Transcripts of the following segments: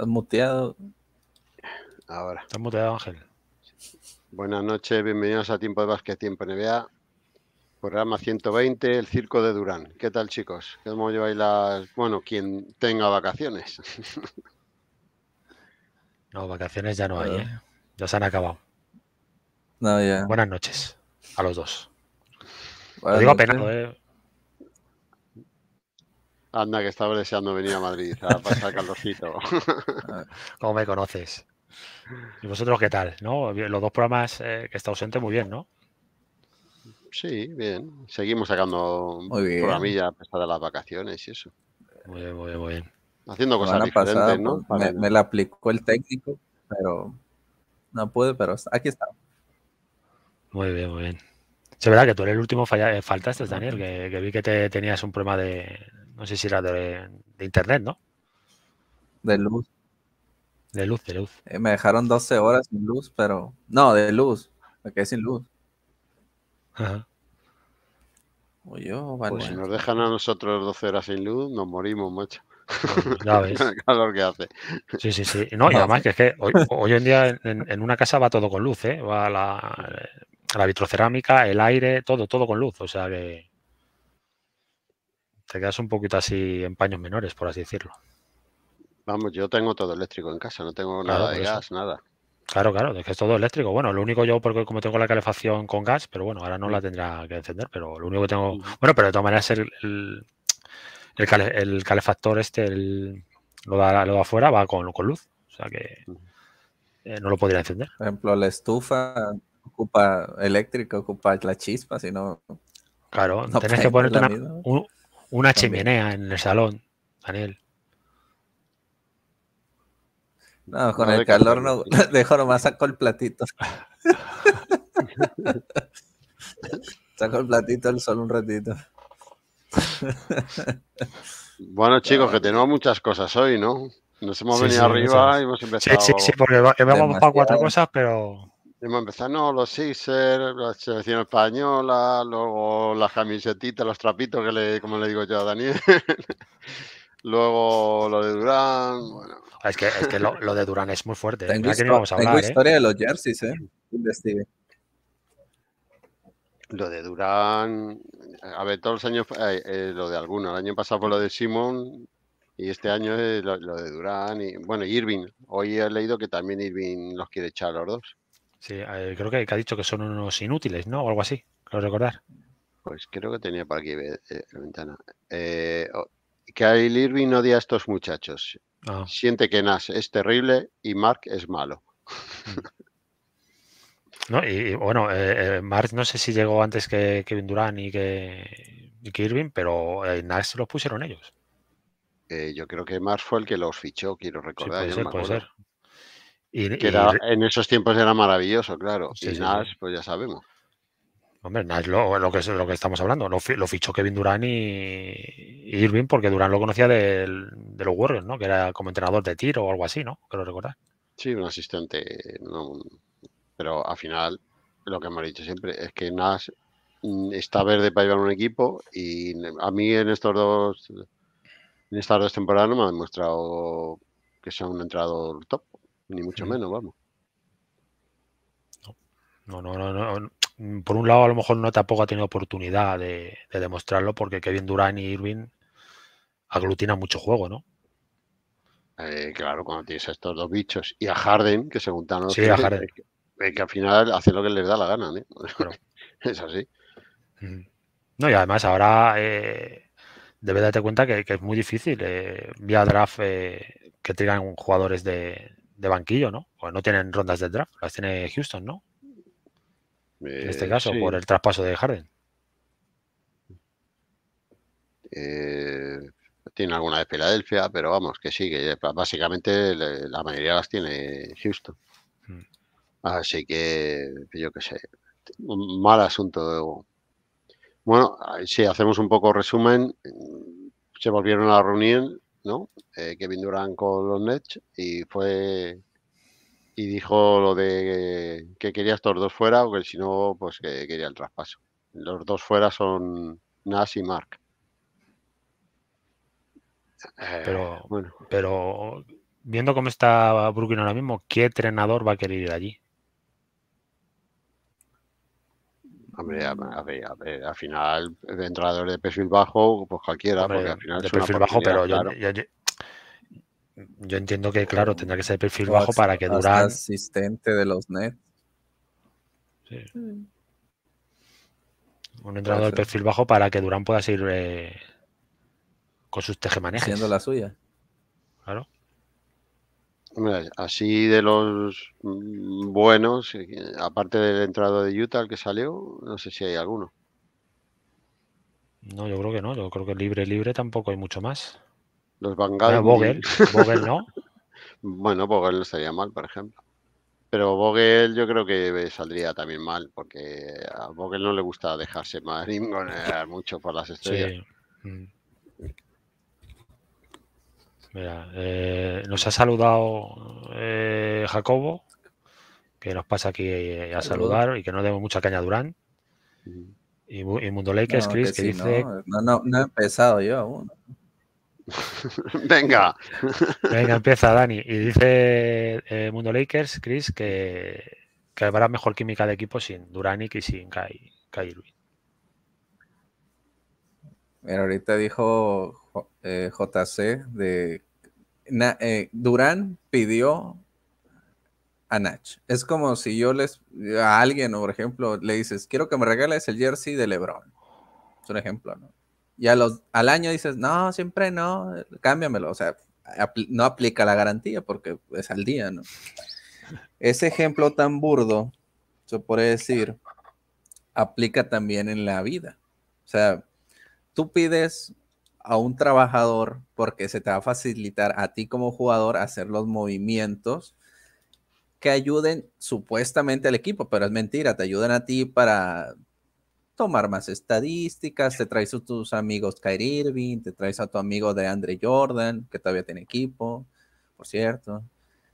Estás muteado. Ahora. Estás muteado, Ángel. Buenas noches, bienvenidos a Tiempo de Básquet, Tiempo NBA. Programa 120, el Circo de Durán. ¿Qué tal, chicos? ¿Cómo lleváis las. Bueno, quien tenga vacaciones? no, vacaciones ya no hay, ¿eh? Ya se han acabado. Buenas noches a los dos. Lo digo pena, ¿eh? Anda, que estaba deseando venir a Madrid a pasar calorcito. ¿Cómo me conoces? ¿Y vosotros qué tal? Los dos programas eh, que está ausente, muy bien, ¿no? Sí, bien. Seguimos sacando programillas a pesar de las vacaciones y eso. Muy bien, muy bien, muy bien. Haciendo cosas diferentes, ¿no? Pues, me, la aplicó el técnico, pero no puede, pero aquí está. Muy bien, muy bien. Es verdad que tú eres el último eh, faltaste, Daniel, que, que vi que te tenías un problema de, no sé si era de, internet, ¿no? De luz. De luz, de luz. Eh, me dejaron 12 horas sin luz, pero. No, de luz. Me quedé sin luz. Ajá. Oye, pues vale. si nos dejan a nosotros 12 horas sin luz, nos morimos, macho. Ya ves. calor que hace. Sí, sí, sí. No, y además que es que hoy, en día en, una casa va todo con luz, ¿eh? Va la, la vitrocerámica, el aire, todo, todo con luz. O sea que. Te quedas un poquito así en paños menores, por así decirlo. Vamos, yo tengo todo eléctrico en casa, no tengo nada de gas, nada. Claro, claro, es que es todo eléctrico. Bueno, lo único yo, porque como tengo la calefacción con gas, pero bueno, ahora no la tendrá que encender, pero lo único que tengo. Bueno, pero de todas maneras, el, calefactor este, lo, de, afuera, va con, luz. O sea que eh, no lo podría encender. Por ejemplo, la estufa ocupa eléctrica, ocupa la chispa, si no. Claro, no tenés que poner una, una chimenea en el salón, Daniel. No, con el calor no, Dejo nomás saco el platito. saco el platito al sol un ratito. bueno, chicos, que tenemos muchas cosas hoy, ¿no? Nos hemos venido arriba y hemos empezado. Sí, sí, sí, porque vamos para cuatro cosas, pero. Hemos empezado, no, los Sixers, la selección española, luego las camisetitas, los trapitos, que le, como le digo yo a Daniel. luego lo de Durán. Ah, es que, es que lo, de Durán es muy fuerte. ¿eh? Tengo, ¿eh? historia de los jerseys, ¿eh? Lo de Durán, a ver, todos los años, eh, lo de alguno, el año pasado fue lo de Simón y este año lo, de Durán y, bueno, Irving. Hoy he leído que también Irving los quiere echar los dos. Sí, eh, creo que, ha dicho que son unos inútiles, ¿no? O algo así, creo recordar. Pues creo que tenía para aquí eh, eh, la ventana. Kyle que Irving odia a estos muchachos. Ah. Siente que Nash es terrible y Mark es malo. Mm. No, y, bueno, Mark no sé si llegó antes que Kevin Durán y que, Irving, pero Nash se los pusieron ellos. yo creo que Mark fue el que los fichó, quiero recordar. Sí, puede ser en esos tiempos era maravilloso, claro. y Nash, pues ya sabemos. Hombre, Nash lo, que lo que estamos hablando. Lo, lo fichó Kevin Durán y, Irving, porque Durán lo conocía de, los Warriors, ¿no? Que era como entrenador de tiro o algo así, ¿no? que lo recordar. Sí, un asistente. pero al final, lo que hemos dicho siempre es que Nash mm, está verde para llevar un equipo y a mí en estos dos en estas dos temporadas no me ha demostrado que sea un entrenador top ni mucho menos, vamos. No, no, no, no. Por un lado, a lo mejor no tampoco ha tenido oportunidad de, demostrarlo porque Kevin Durán y Irving aglutinan mucho juego, ¿no? Eh, claro, cuando tienes a estos dos bichos y a Harden, que se juntan sí, a Harden. Eh, eh, que, al final hace lo que les da la gana, es así. Mm. No, y además ahora debes darte cuenta que, es muy difícil vía draft que tengan jugadores de, de banquillo, ¿no? Pues no tienen rondas de draft, las tiene Houston, ¿no? en este eh, caso, por el traspaso de Harden. Eh, tiene alguna de Filadelfia, pero vamos, que sí, que pues, básicamente la mayoría las tiene Houston. Hmm. Así que, yo qué sé, un mal asunto. Bueno, si hacemos un poco resumen, se volvieron a reunión ¿no? Eh, Kevin Durant con los Nets y fue y dijo lo de que quería estos dos fuera o que si no, pues que quería el traspaso. Los dos fuera son Nash y Mark. Eh, pero, pero viendo cómo está Brooklyn ahora mismo, ¿qué entrenador va a querer ir allí? a, al final, de entrenador de perfil bajo, pues cualquiera, porque al final. De perfil bajo, pero yo, entiendo que, claro, tendrá que ser perfil bajo para que Durán. asistente de los Nets. Un entrenador de perfil bajo para que Durán pueda seguir eh, con sus tejemanejes. Siendo la suya así de los mm, buenos, eh, aparte del entrado de Utah, el que salió, no sé si hay alguno. No, yo creo que no. Yo creo que libre, libre tampoco hay mucho más. Los Vanguard. Vogel, Vogel no. bueno, Vogel no estaría mal, por ejemplo. Pero Vogel yo creo que saldría también mal, porque a Vogel no le gusta dejarse más mucho por las estrellas. Sí. Mm. Mira, eh, nos ha saludado eh, Jacobo, que nos pasa aquí eh, a saludar y que no demos mucha caña a Durán. Y, Mundo Lakers, Chris, que, dice. No, he empezado yo aún. Venga. Venga, empieza Dani. Y dice Mundo Lakers, Chris, que, que, habrá mejor química de equipo sin Durán y sin Kai, Kai Mira, ahorita dijo eh, JC de eh, Durán pidió a Nach. Es como si yo les a alguien, por ejemplo, le dices, quiero que me regales el jersey de Lebron. Es un ejemplo, ¿no? Y los, al año dices, no, siempre no, cámbiamelo. O sea, no aplica la garantía porque es al día, ¿no? Ese ejemplo tan burdo, se puede decir, aplica también en la vida. O sea, tú pides a un trabajador porque se te va a facilitar a ti como jugador hacer los movimientos que ayuden supuestamente al equipo, pero es mentira, te ayudan a ti para tomar más estadísticas, te traes a tus amigos Kyrie Irving, te traes a tu amigo de Andre Jordan, que todavía tiene equipo, por cierto.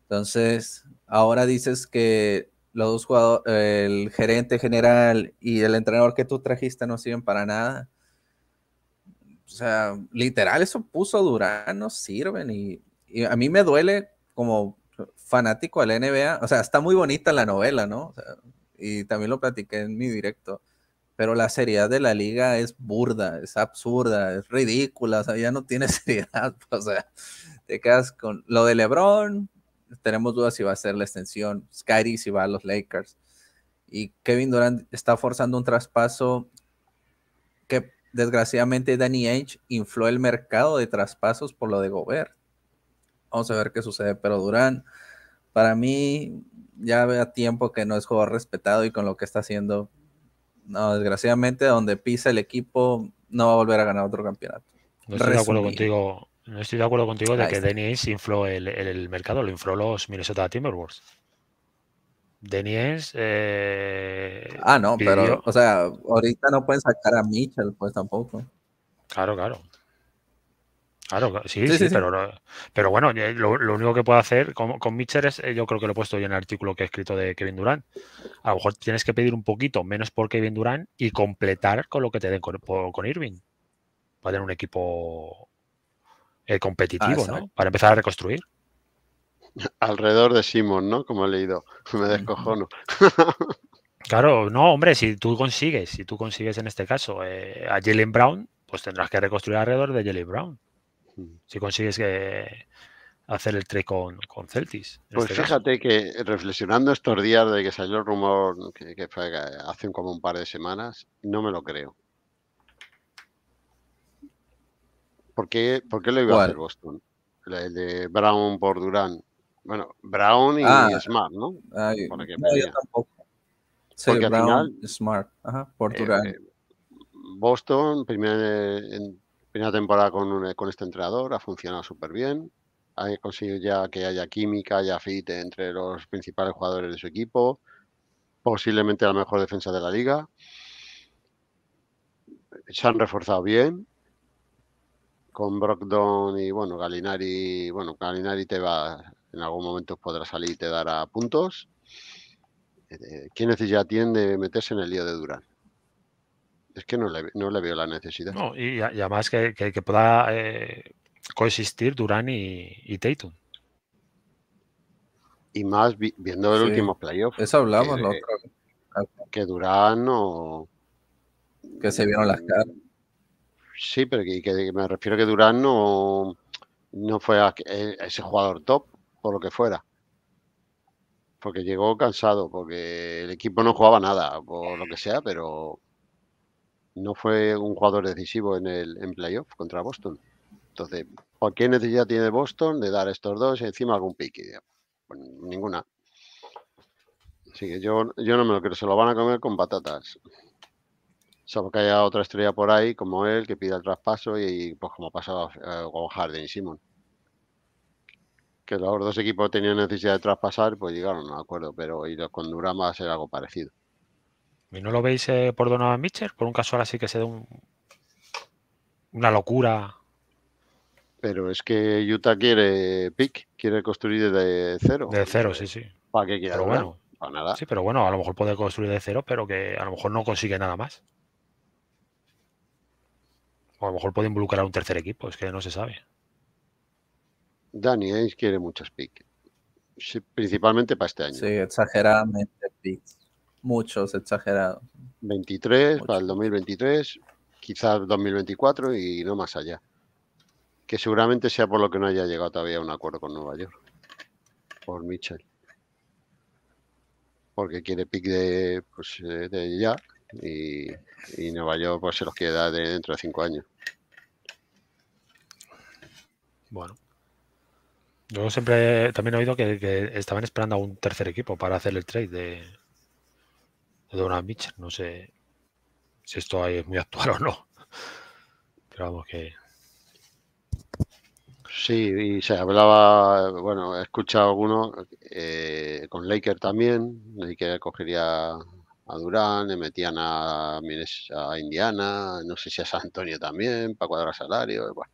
Entonces, ahora dices que los dos jugadores, el gerente general y el entrenador que tú trajiste no sirven para nada o sea, literal, eso puso Durán no sirven y, a mí me duele como fanático al NBA. O sea, está muy bonita la novela, ¿no? y también lo platiqué en mi directo. Pero la seriedad de la liga es burda, es absurda, es ridícula. O sea, ya no tiene seriedad. O sea, te quedas con lo de LeBron. Tenemos dudas si va a ser la extensión. Skyrie si va a los Lakers. Y Kevin Durant está forzando un traspaso que desgraciadamente Danny Ainge infló el mercado de traspasos por lo de Gobert. Vamos a ver qué sucede, pero Durán, para mí, ya vea tiempo que no es jugador respetado y con lo que está haciendo, no, desgraciadamente, donde pisa el equipo, no va a volver a ganar otro campeonato. No estoy de acuerdo contigo, no estoy de acuerdo contigo de que infló el, mercado, lo infló los Minnesota Timberwolves. Deniers. Eh, ah, no, pero, o sea, ahorita no pueden sacar a Mitchell, pues tampoco. Claro, claro. Claro, sí, sí, Pero, bueno, eh, lo, único que puedo hacer con, Mitchell es, eh, yo creo que lo he puesto yo en el artículo que he escrito de Kevin Durant. A lo mejor tienes que pedir un poquito menos por Kevin Durant y completar con lo que te den con, con Irving. Para tener un equipo competitivo, ah, ¿no? Para empezar a reconstruir. Alrededor de Simon, ¿no? Como he leído. Me descojono. Claro, no, hombre, si tú consigues, si tú consigues en este caso eh, a Jalen Brown, pues tendrás que reconstruir alrededor de Jalen Brown. Si consigues eh, hacer el trade con, Celtis. Pues este fíjate que reflexionando estos días de que salió el rumor que, hace como un par de semanas, no me lo creo. ¿Por qué, por qué lo iba a hacer Boston? El de Brown por Durán. Bueno, Brown y ah, Smart, ¿no? yo tampoco. Brown, Smart, Ajá, eh, Portugal. Eh, Boston, primer, en, primera temporada con, con este entrenador, ha funcionado súper bien. Ha conseguido ya que haya química, haya fit entre los principales jugadores de su equipo. Posiblemente la mejor defensa de la liga. Se han reforzado bien con Brockdown y bueno, Galinari, bueno, Galinari te va en algún momento podrá salir y te dará puntos. Eh, ¿Qué necesidad tiene de meterse en el lío de Durán? Es que no le, no le veo la necesidad. y, además que, pueda eh, coexistir Durán y, y Y más viendo el último playoff. Eso hablamos, ¿no? Que Durán no. Que se vieron las caras. Sí, pero que, me refiero a que Durán no, no fue eh, ese jugador top lo que fuera. Porque llegó cansado, porque el equipo no jugaba nada, por lo que sea, pero no fue un jugador decisivo en el en playoff contra Boston. Entonces, cualquier necesidad tiene Boston de dar estos dos encima algún pique? ninguna. Así que yo, yo no me lo creo, se lo van a comer con patatas. Salvo que haya otra estrella por ahí como él que pida el traspaso y, pues como ha pasado eh, con Harden y Simon que los dos equipos tenían necesidad de traspasar, pues llegaron a un acuerdo, pero ir con Durama va a ser algo parecido. ¿Y no lo veis eh, por Donovan Mitchell? Por un caso ahora sí que se da una locura. Pero es que Utah quiere pick, quiere construir de cero. De cero, sí, sí. ¿Para qué nada. Sí, pero bueno, a lo mejor puede construir de cero, pero que a lo mejor no consigue nada más. O a lo mejor puede involucrar a un tercer equipo, es que no se sabe. Dani, Ainge quiere muchos picks. principalmente para este año. Sí, exageradamente picks. Muchos exagerados. 23 para el 2023, quizás 2024 y no más allá. Que seguramente sea por lo que no haya llegado todavía a un acuerdo con Nueva York. Por Mitchell. Porque quiere pick de, pues, eh, de ya y, Nueva York pues, se los queda de dentro de cinco años. Bueno. Yo siempre también he oído que, estaban esperando a un tercer equipo para hacer el trade de, Donald Mitchell. No sé si esto ahí es muy actual o no. Pero vamos que. Sí, y se hablaba, bueno, he escuchado algunos eh, con Laker también. Laker cogería a Durán, le metían a, a Indiana, no sé si a San Antonio también, para cuadrar salario. Bueno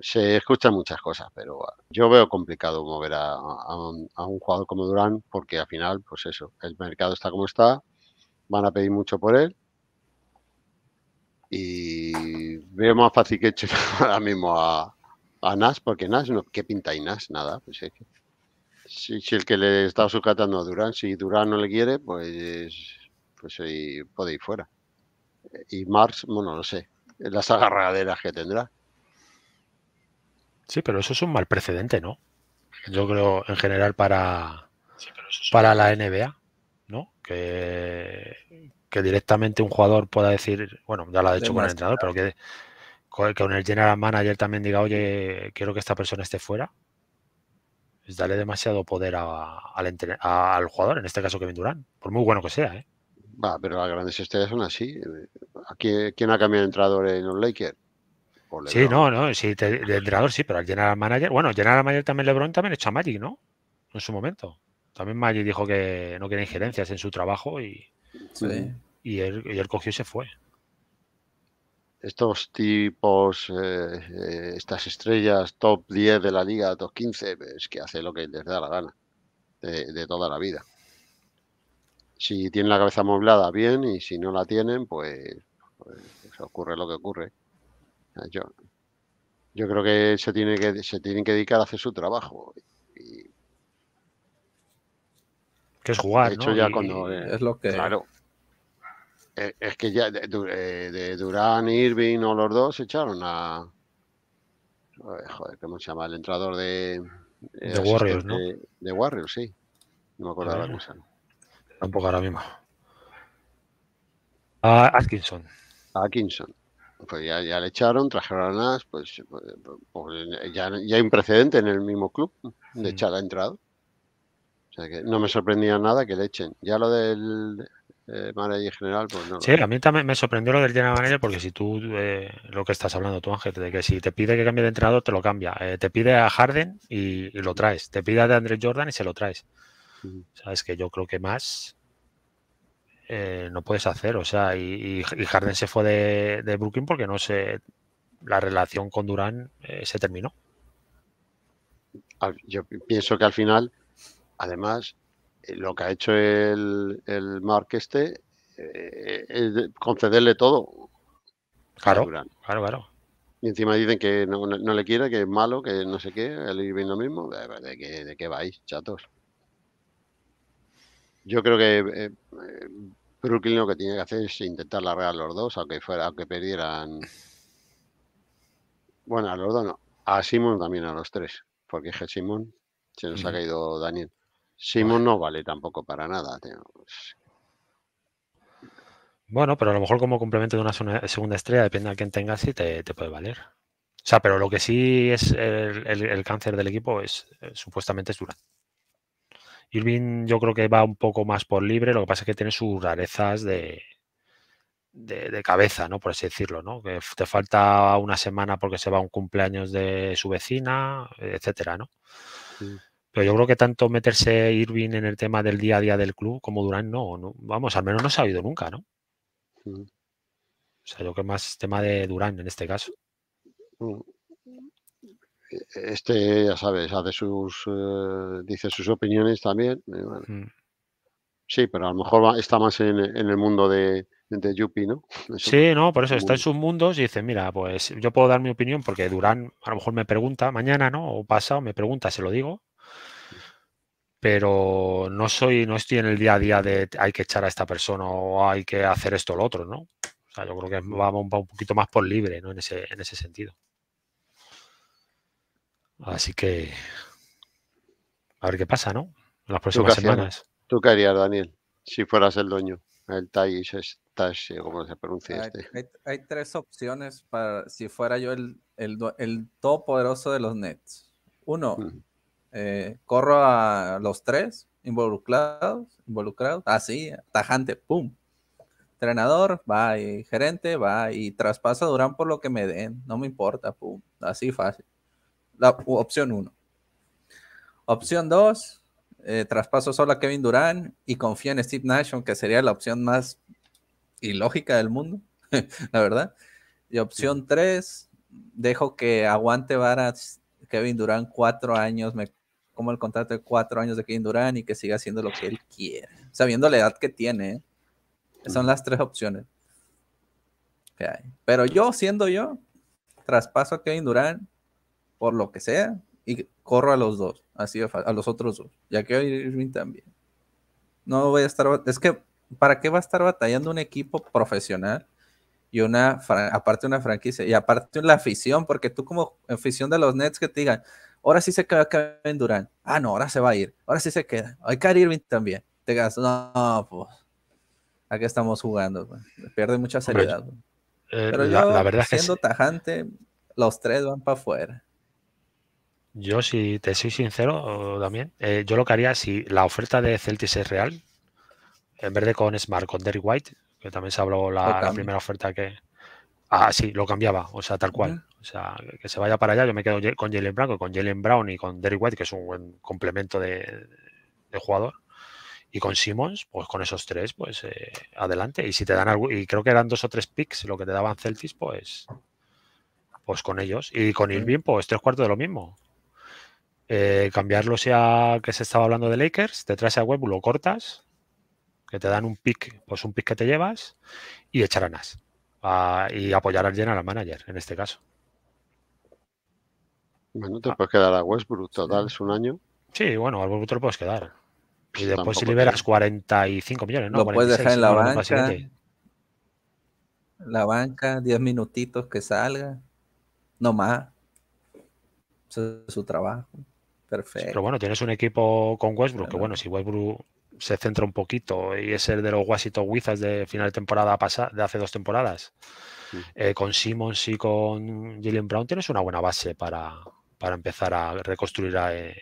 se escuchan muchas cosas, pero ah, yo veo complicado mover a, a, un, jugador como Durán porque al final, pues eso, el mercado está como está, van a pedir mucho por él y veo más fácil que hecho ahora mismo a, a Nash porque Nash, no, ¿qué pinta y Nash? Nada, pues es que, si, el que le está sucatando a Durán, si Durán no le quiere, pues, pues puede ir fuera. Eh, y Marx, bueno, no sé, las agarraderas que tendrá. Sí, pero eso es un mal precedente, ¿no? Yo creo en general para, para la NBA, ¿no? Que, directamente un jugador pueda decir, bueno, ya lo ha hecho con el entrenador, pero que, que con el general manager también diga, oye, quiero que esta persona esté fuera. Es pues darle demasiado poder al, al, jugador, en este caso Kevin Durán, por muy bueno que sea, ¿eh? Va, pero las grandes estrellas son así. quién, ha cambiado de entrenador en los Lakers? Sí, no, no, sí, entrenador sí, pero al general manager, bueno, general manager también LeBron también echó a Magic, ¿no? En su momento. También Magic dijo que no quería injerencias en su trabajo y, y, él, cogió y se fue estos tipos, eh, eh, estas estrellas top 10 de la liga, top 15, es que hace lo que les da la gana de, toda la vida. Si tienen la cabeza amoblada, bien, y si no la tienen, pues, pues, pues ocurre lo que ocurre. Yo, creo que se, tiene que se tienen que dedicar a hacer su trabajo. Y... Que es jugar. Eh, es lo que. Claro. Eh, es que ya de, eh, de, Durán, Irving o los dos se echaron a. Joder, ¿cómo se llama? El entrador de. De Warriors, ¿no? De, Warriors, sí. No me acuerdo la cosa. Tampoco ahora mismo. A Atkinson. A Atkinson pues ya, le echaron, trajeron a pues, pues eh, ya, hay un precedente en el mismo club de echar a entrado. O sea que no me sorprendía nada que le echen. Ya lo del eh, manager general, pues no. Sí, a mí también me sorprendió lo del general manager porque si tú, eh, lo que estás hablando tú, Ángel, de que si te pide que cambie de entrenador, te lo cambia. te pide a Harden y, lo traes. Te pide a Andrés Jordan y se lo traes. Sabes que yo creo que más eh, no puedes hacer. O sea, y, y Harden se fue de, Brooklyn porque no sé la relación con Durán eh, se terminó. Yo pienso que al final, además, eh, lo que ha hecho el, el este es concederle todo. Claro, claro, Y encima dicen que no, no, le quiere, que es malo, que no sé qué, el ir viendo mismo. ¿De, de, de qué vais, chatos? Yo creo que eh, Brooklyn lo que tiene que hacer es intentar largar a los dos, aunque fuera, que perdieran. Bueno, a los dos no. A Simon también, a los tres. Porque dije Simon se nos ha caído Daniel. Simon no vale tampoco para nada. Bueno, pero a lo mejor como complemento de una segunda estrella, depende a quién tenga y te, puede valer. O sea, pero lo que sí es el, cáncer del equipo es eh, supuestamente es Durant. Irving yo creo que va un poco más por libre, lo que pasa es que tiene sus rarezas de, de, cabeza, ¿no? Por así decirlo, ¿no? Que te falta una semana porque se va a un cumpleaños de su vecina, etcétera, ¿no? Pero yo creo que tanto meterse Irving en el tema del día a día del club como Durán, no, vamos, al menos no se ha oído nunca, ¿no? Mm. O sea, yo creo que más tema de Durán en este caso. Mm este, ya sabes, hace sus, eh, dice sus opiniones también. Sí, pero a lo mejor está más en, el mundo de, de Yuppie, ¿no? sí, no, por eso está en sus mundos y dice, mira, pues yo puedo dar mi opinión porque Durán a lo mejor me pregunta mañana, ¿no? O pasado, me pregunta, se lo digo. Pero no soy, no estoy en el día a día de hay que echar a esta persona o hay que hacer esto o lo otro, ¿no? O sea, yo creo que va, un poquito más por libre, ¿no? En ese, en ese sentido. Así que a ver qué pasa, ¿no? Las próximas semanas. ¿Tú qué harías, Daniel, si fueras el dueño? El Tais, como se pronuncia este. Hay, tres opciones para si fuera yo el, el, el todopoderoso de los Nets. Uno, eh, corro a los tres involucrados, involucrados, así, ah, tajante, pum. Entrenador, va y gerente, va y traspasa a Durán por lo que me den, no me importa, pum, así fácil la opción 1. Opción 2, eh, traspaso solo a Kevin Durant y confío en Steve Nash, que sería la opción más ilógica del mundo, la verdad. Y opción 3, dejo que aguante varas Kevin Durant cuatro años, me como el contrato de cuatro años de Kevin Durant y que siga haciendo lo que él quiere, sabiendo la edad que tiene. ¿eh? Son las tres opciones. Pero yo, siendo yo, traspaso a Kevin Durant por lo que sea, y corro a los dos, así a los otros dos, ya que Irving también. No voy a estar, es que, ¿para qué va a estar batallando un equipo profesional y una, aparte una franquicia, y aparte la afición, porque tú como afición de los Nets que te digan, ahora sí se queda en Durant, ah, no, ahora se va a ir, ahora sí se queda, hay que Irving también, te digas, no, pues, aquí estamos jugando, pierde mucha seriedad. Eh, Pero la, verdad verdad siendo es tajante, los tres van para afuera. Yo, si te soy sincero, también, eh, yo lo que haría si la oferta de Celtis es real, en vez de con Smart, con Derry White, que también se habló la, primera oferta que. Ah, sí, lo cambiaba, o sea, tal cual. O sea, que se vaya para allá. Yo me quedo con Jalen Brown, con Jalen Brown y con Derry White, que es un buen complemento de, jugador y con Simmons, pues con esos tres, pues eh, adelante. Y si te dan algo, y creo que eran dos o tres picks lo que te daban Celtis, pues, pues con ellos. Y con Irving, pues tres cuartos de lo mismo eh, cambiarlo sea que se estaba hablando de Lakers, te traes a Web, lo cortas, que te dan un pick, pues un pick que te llevas, y echar a Nas. y apoyar al general manager, en este caso. Bueno, te ah. puedes quedar a Westbrook, total, es un año. Sí, bueno, al Westbrook te lo puedes quedar. Y pues después si liberas 45 millones, ¿no? Lo puedes dejar en la banca. La banca, 10 minutitos que salga, no más. es su trabajo. Pero bueno, tienes un equipo con Westbrook, que bueno, si Westbrook se centra un poquito y es el de los Washington Wizards de final de temporada pasada, de hace dos temporadas, mm. eh, con Simmons y con Jalen Brown tienes una buena base para, para empezar a reconstruir a, eh,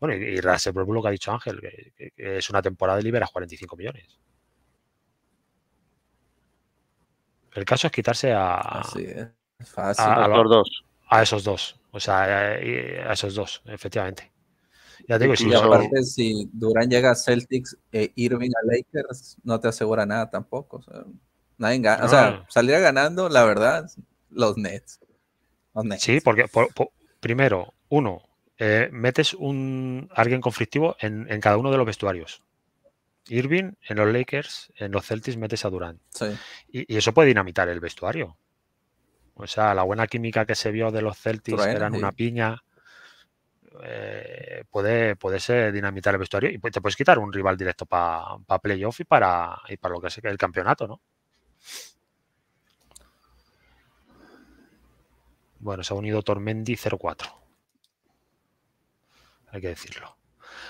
bueno, y, y Russell lo que ha dicho Ángel, que, es una temporada de liberas 45 millones. El caso es quitarse a, los dos. A esos dos. O sea, eh, eh, a esos dos, efectivamente. Ya y si aparte, si Durán llega a Celtics e Irving a Lakers, no te asegura nada tampoco. O sea, ganando, la verdad, los Nets. Sí, porque primero, uno, eh, metes un alguien conflictivo en, cada uno de los vestuarios. Irving en los Lakers, en los Celtics metes a Durán. Y, y, eso puede dinamitar el vestuario. O sea, la buena química que se vio de los Celtics, que eran una piña, eh, puede, puede ser dinamitar el vestuario y pues, te puedes quitar un rival directo para playoff y para, para lo que es el campeonato, ¿no? Bueno, se ha unido Tormendi 04. 4 Hay que decirlo.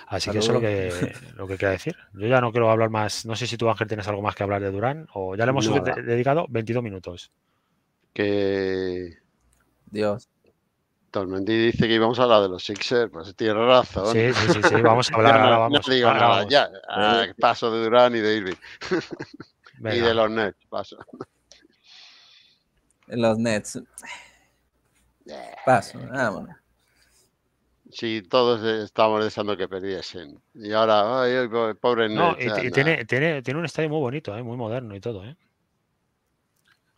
Así que eso es lo que, lo que queda decir. Yo ya no quiero hablar más. No sé si tú, Ángel, tienes algo más que hablar de Durán o ya le hemos dedicado 22 minutos que... Dios. tormenti dice que íbamos a hablar de los Sixers, pues tiene razón. Sí, sí, sí, sí vamos a hablar. ahora vamos, no digo nada, ya. paso de Durán y de Irving. y de los Nets, paso. Los Nets. Eh. Paso, vámonos. Sí, todos estábamos deseando que perdiesen. Y ahora, ay, pobre Nets. No, y, tiene, tiene, tiene, un estadio muy bonito, eh, muy moderno y todo. ¿eh?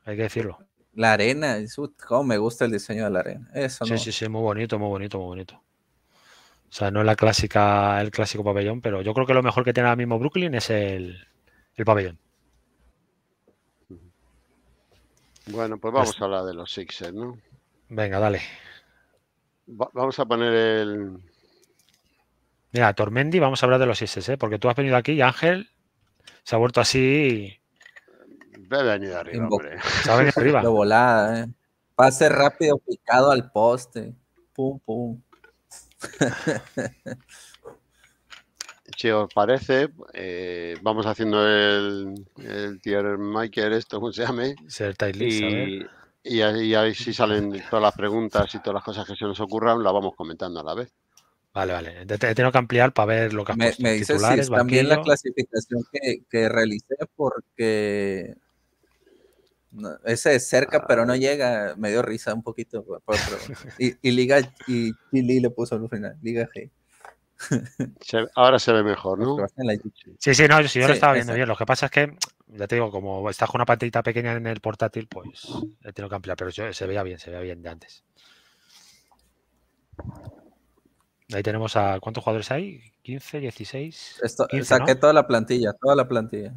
Hay que decirlo. La arena, uh, cómo me gusta el diseño de la arena. sí, sí, sí, muy bonito, muy bonito, muy bonito. O sea, no es la clásica, el clásico pabellón, pero yo creo que lo mejor que tiene ahora mismo Brooklyn es el, pabellón. Bueno, pues, pues vamos a hablar de los Sixers, ¿no? Venga, dale. vamos a poner el. Mira, Tormendi, vamos a hablar de los Sixers, ¿eh? Porque tú has venido aquí y Ángel se ha vuelto así ayudar arriba, arriba. volada, eh. Pase rápido picado al poste. Pum, pum. si os parece, eh, vamos haciendo el, el tier esto, cómo se llame. y, y, ahí si salen todas las preguntas y todas las cosas que se nos ocurran, las vamos comentando a la vez. Vale, vale. tengo que ampliar para ver lo que me, puesto. también la clasificación que, que realicé porque ese es cerca, pero no ah. llega. Me dio risa un poquito. y, Liga y Chili le puso al final. Liga G. ahora se ve mejor, ¿no? Sí, sí, no, yo, lo estaba viendo bien. Lo que pasa es que, ya te digo, como estás con una pantallita pequeña en el portátil, pues le tengo que ampliar, pero se veía bien, se veía bien de antes. Ahí tenemos a. ¿Cuántos jugadores hay? ¿15, 16? saqué toda la plantilla, toda la plantilla.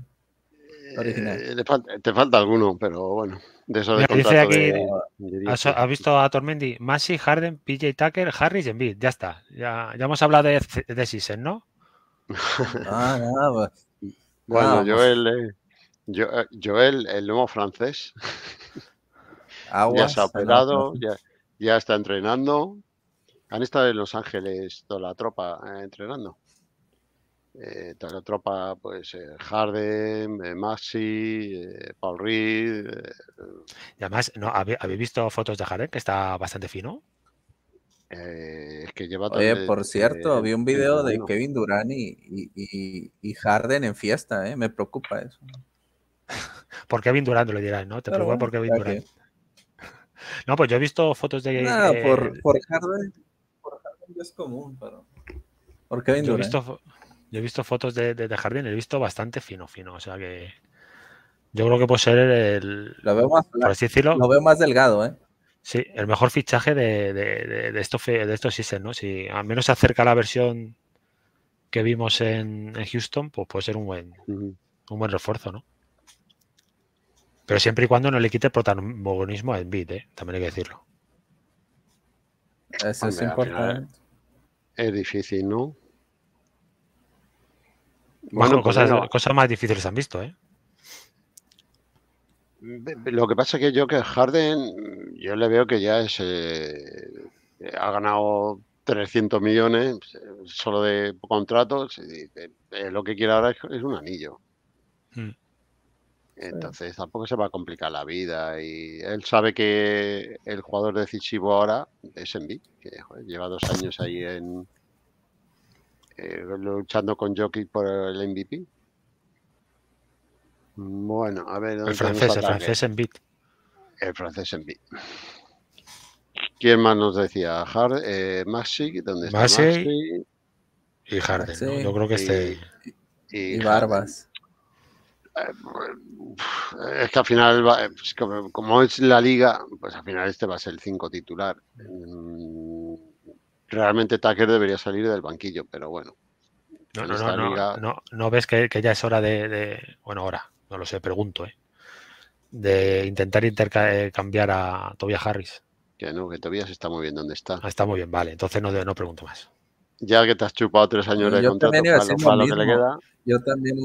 Eh, te, falta, alguno, pero bueno, de eso de ¿Has, visto a Tormendi? Masi, Harden, PJ Tucker, Harris y Ya está. Ya, hemos hablado de, de ¿no? Bueno, Joel, Joel, el nuevo francés. ya se ha operado, ya, está entrenando. Han estado en Los Ángeles toda la tropa eh, entrenando eh, tropa, pues eh, Harden, eh, Maxi, eh, Paul Reed. Y además, ¿no? ¿Habéis, visto fotos de Harden que está bastante fino? es que lleva Oye, por cierto, vi un video de Kevin Durant y, y, Harden en fiesta, ¿eh? me preocupa eso. por Kevin Durant lo dirán? ¿no? Te preocupa por Kevin Durant. No, pues yo he visto fotos de. No, Por, por, Harden, por Harden es común, pero. Por Kevin Durant. Yo he visto yo he visto fotos de, de, jardín, he visto bastante fino, fino. O sea que yo creo que puede ser el. Lo veo más, lo veo más delgado, ¿eh? Sí, el mejor fichaje de, de, de estos, de ¿no? Si al menos se acerca a la versión que vimos en, Houston, pues puede ser un buen, refuerzo, ¿no? Pero siempre y cuando no le quite protagonismo a Envid, ¿eh? también hay que decirlo. Eso es importante. Es difícil, ¿no? Bueno, pues cosas, cosas más difíciles han visto, ¿eh? Lo que pasa es que yo que Harden, yo le veo que ya es, ha ganado 300 millones eh, solo de contratos. Y, eh, lo que quiere ahora es, un anillo. Mm. Entonces tampoco se va a complicar la vida. Y él sabe que el jugador decisivo ahora es Envy, que lleva dos años ahí en, eh, luchando con Jokic por el MVP. Bueno, a ver. El francés, el francés en bit. El francés en bit. ¿Quién más nos decía? Hard, eh, ¿dónde está Y Harden, yo creo que este Y, Barbas. Eh, es que al final, como es la liga, pues al final este va a ser el 5 titular. Mm, realmente Tucker debería salir del banquillo, pero bueno. No, no, no, no, ves que, ya es hora de, Bueno, ahora no lo sé, pregunto, ¿eh? De intentar intercambiar eh, a Tobias Harris. Que no, que Tobias está muy bien donde está. Ah, está muy bien, vale, entonces no, no pregunto más. Ya que te has chupado tres años de contrato, para lo, que le queda. Yo también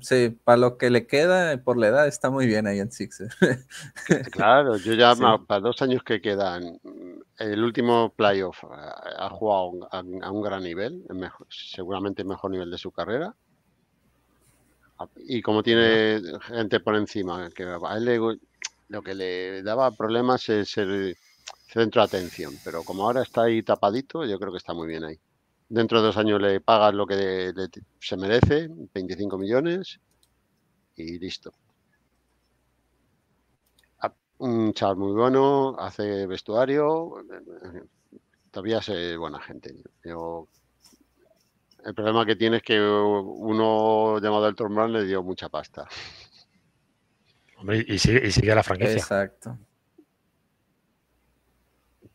Sí, para lo que le queda eh, por la edad está muy bien ahí en Sixer. Claro, yo ya para dos años que quedan, mm, el último playoff eh, ha jugado a un, gran nivel, seguramente el mejor nivel de su carrera. Ah, y como tiene gente por encima, que a lo que le daba problemas es el centro de atención, pero como ahora está ahí tapadito, yo creo que está muy bien ahí dentro de dos años le pagas lo que se merece, 25 millones, y listo. Ah, un chaval muy bueno, hace vestuario, todavía es buena gente. el problema que tiene es que uno llamado el Brown le dio mucha pasta. Hombre, y sigue, la franquicia. Exacto.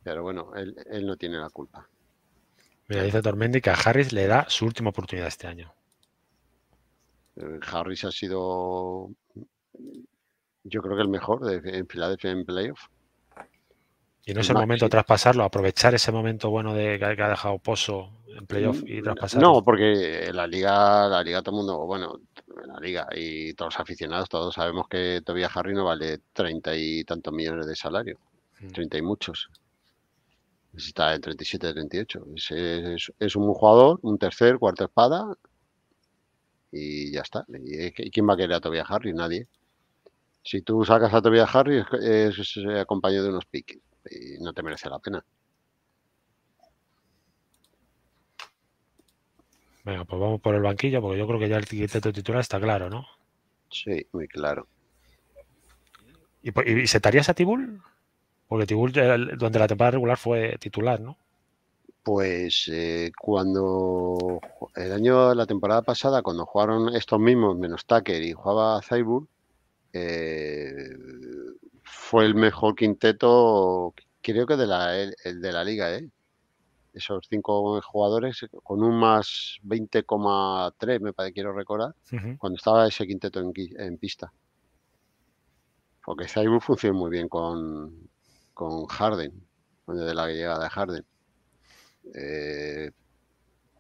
Pero bueno, él no tiene la culpa. Mira, dice Tormendi que a Harris le da su última oportunidad este año. Eh, Harris ha sido, yo creo que el mejor en Filadelfia en playoff. Y no es el momento de traspasarlo, aprovechar ese momento bueno de que ha dejado Pozo en playoff y mm, traspasarlo. No, porque la liga, la liga, todo el mundo, bueno, la liga y todos los aficionados, todos sabemos que Tobias Harris no vale treinta y tantos millones de salario, mm. treinta y muchos. Está en 37-38. Es, es, un jugador, un tercer, cuarta espada. Y ya está. ¿Y quién va a querer a Tobias Harris? Nadie. Si tú sacas a Tobias Harris, es, acompañado de unos piques. Y no te merece la pena. Venga, pues vamos por el banquillo, porque yo creo que ya el tu titular está claro, ¿no? Sí, muy claro. ¿Y, se tarías a Tibul? Porque Tibur, durante la temporada regular fue titular, ¿no? Pues eh, cuando el año, la temporada pasada, cuando jugaron estos mismos, menos Tucker y jugaba Zaibur, eh, fue el mejor quinteto, creo que de la, el, de la liga, ¿eh? Esos cinco jugadores con un más 20,3, me parece, quiero recordar, cuando estaba ese quinteto en, pista. Porque Zaibur funcionó muy bien con, con Harden, desde la llegada de Harden. Eh,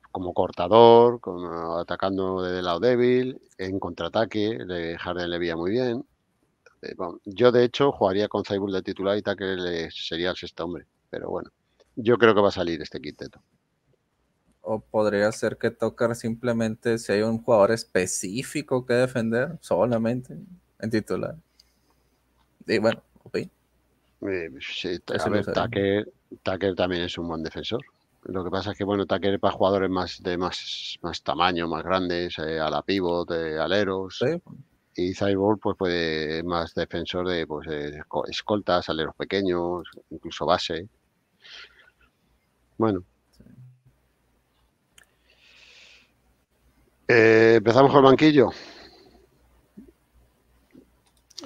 como cortador, atacando desde el lado débil, en contraataque, de Harden le veía muy bien. Eh, yo, de hecho, jugaría con Zaybul de titular y le sería el sexto hombre. Pero bueno, yo creo que va a salir este quinteto. O podría ser que tocar simplemente, si hay un jugador específico que defender, solamente en titular. Y bueno, ok. Eh, a ver, Tucker, también es un buen defensor. Lo que pasa es que, bueno, Tucker para jugadores más de más, más tamaño, más grandes, eh, a la pivot, eh, aleros. Y Cyborg, pues puede más defensor de pues, escoltas, aleros pequeños, incluso base. Bueno. Empezamos con el banquillo.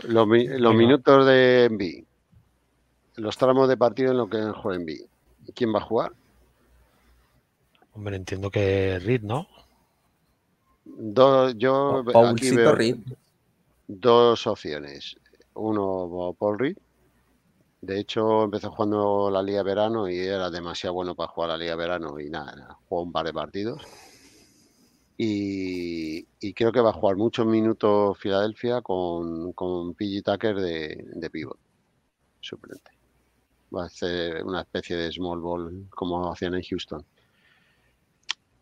Los, los minutos de Envy los tramos de partido en lo que es el ¿Quién va a jugar? Hombre, entiendo que Reed, ¿no? Dos, yo aquí veo dos opciones. Uno, Paul Reed. De hecho, empezó jugando la Liga Verano y era demasiado bueno para jugar la Liga Verano y nada, jugó un par de partidos. Y, creo que va a jugar muchos minutos Filadelfia con, con PG Tucker de, de pivot, suplente va a ser una especie de small ball como hacían en Houston.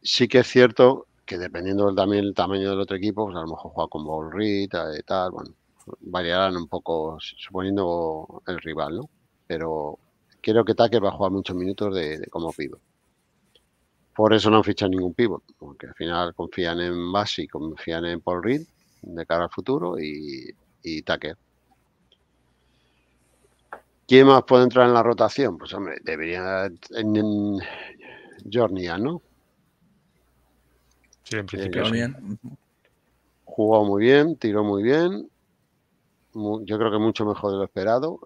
Sí que es cierto que dependiendo también el tamaño del otro equipo, pues a lo mejor juega con Paul Reed y eh, tal, bueno, variarán un poco suponiendo el rival, ¿no? Pero creo que Tucker va a jugar muchos minutos de, como pivot. Por eso no han fichado ningún pivot, porque al final confían en y confían en Paul Reed de cara al futuro y Tucker. ¿Quién más puede entrar en la rotación? Pues hombre, debería en, en ¿no? Sí, en principio. Jugó muy bien, tiró muy bien. yo creo que mucho mejor de lo esperado.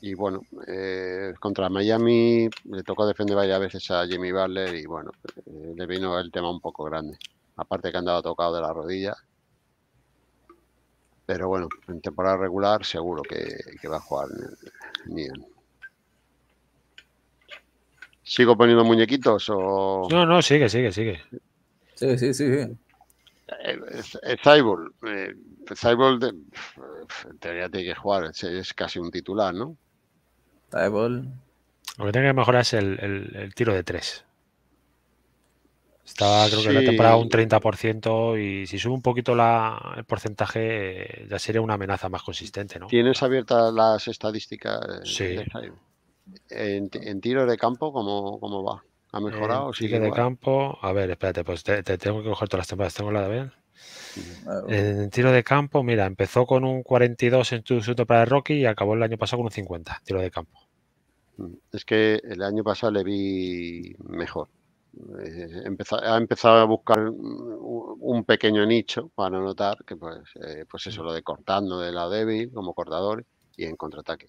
Y bueno, eh, contra Miami le tocó defender varias veces a Jimmy Butler y bueno, eh, le vino el tema un poco grande. Aparte que andaba tocado de la rodilla pero bueno, en temporada regular seguro que, va a jugar bien. ¿Sigo poniendo muñequitos o...? No, no, sigue, sigue, sigue. Sí, sí, sí. sí. Cyborg, eh, Cyborg eh, eh, en teoría tiene que jugar, es, casi un titular, ¿no? Cyborg. Lo que tiene que mejorar es el tiro de tres. Estaba creo que la temporada un 30% y si sube un poquito el porcentaje eh, ya sería una amenaza más consistente, ¿no? Tienes ah. abiertas las estadísticas. Sí. En, tiro de campo, ¿cómo, cómo va? ¿Ha eh, mejorado? Sí, de campo. A ver, espérate, pues te, tengo que coger todas las temporadas. Tengo la de ver. En tiro de campo, mira, empezó con un 42 en tu segundo para el Rocky y acabó el año pasado con un 50, tiro de campo. Mm, es que el año pasado le vi mejor. Eh, ha empezado a buscar un pequeño nicho para notar que pues, eh, pues eso, mm. lo de cortando de la débil como cortador y en contraataque.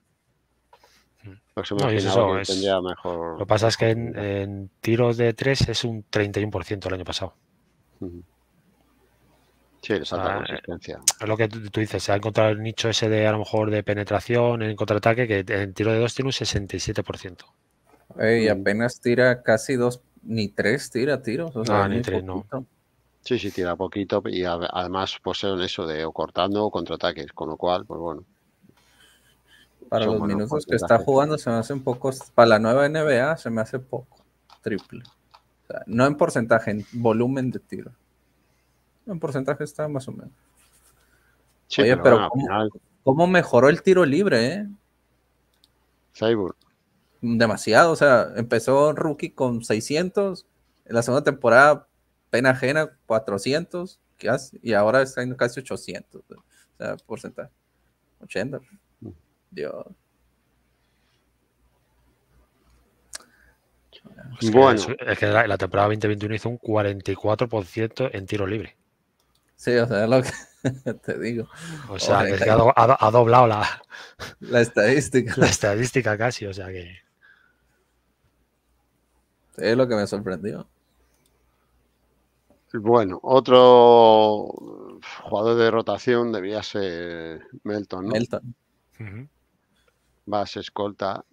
Mm. es, mejor... Lo que pasa es que en, tiros de 3 es un 31% el año pasado. Sí, esa consistencia. Eh, es lo que tú, dices, se ha encontrado el nicho ese de a lo mejor de penetración en contraataque que en tiro de 2 tiene un 67%. y apenas tira casi dos ni tres tira tiros. O sea, ni tres, no. Sí, sí, tira poquito y además poseen eso de o cortando o contraataques, con lo cual, pues bueno. Para los minutos que está jugando se me hace un poco para la nueva NBA se me hace poco, triple. no en porcentaje, en volumen de tiro. En porcentaje está más o menos. Sí, pero, ¿cómo, mejoró el tiro libre? Eh? Cyborg demasiado. O sea, empezó rookie con 600, en la segunda temporada, pena ajena, 400, hace y ahora está en casi 800. O sea, porcentaje. 80. Mm. Dios. bueno. es que la, temporada 2021 hizo un 44% en tiro libre. Sí, o sea, es lo que te digo. O sea, ha, doblado la estadística. La estadística casi, o sea que. Es lo que me sorprendió. Bueno, otro jugador de rotación debía ser Melton, ¿no? Melton. Va a ser escolta.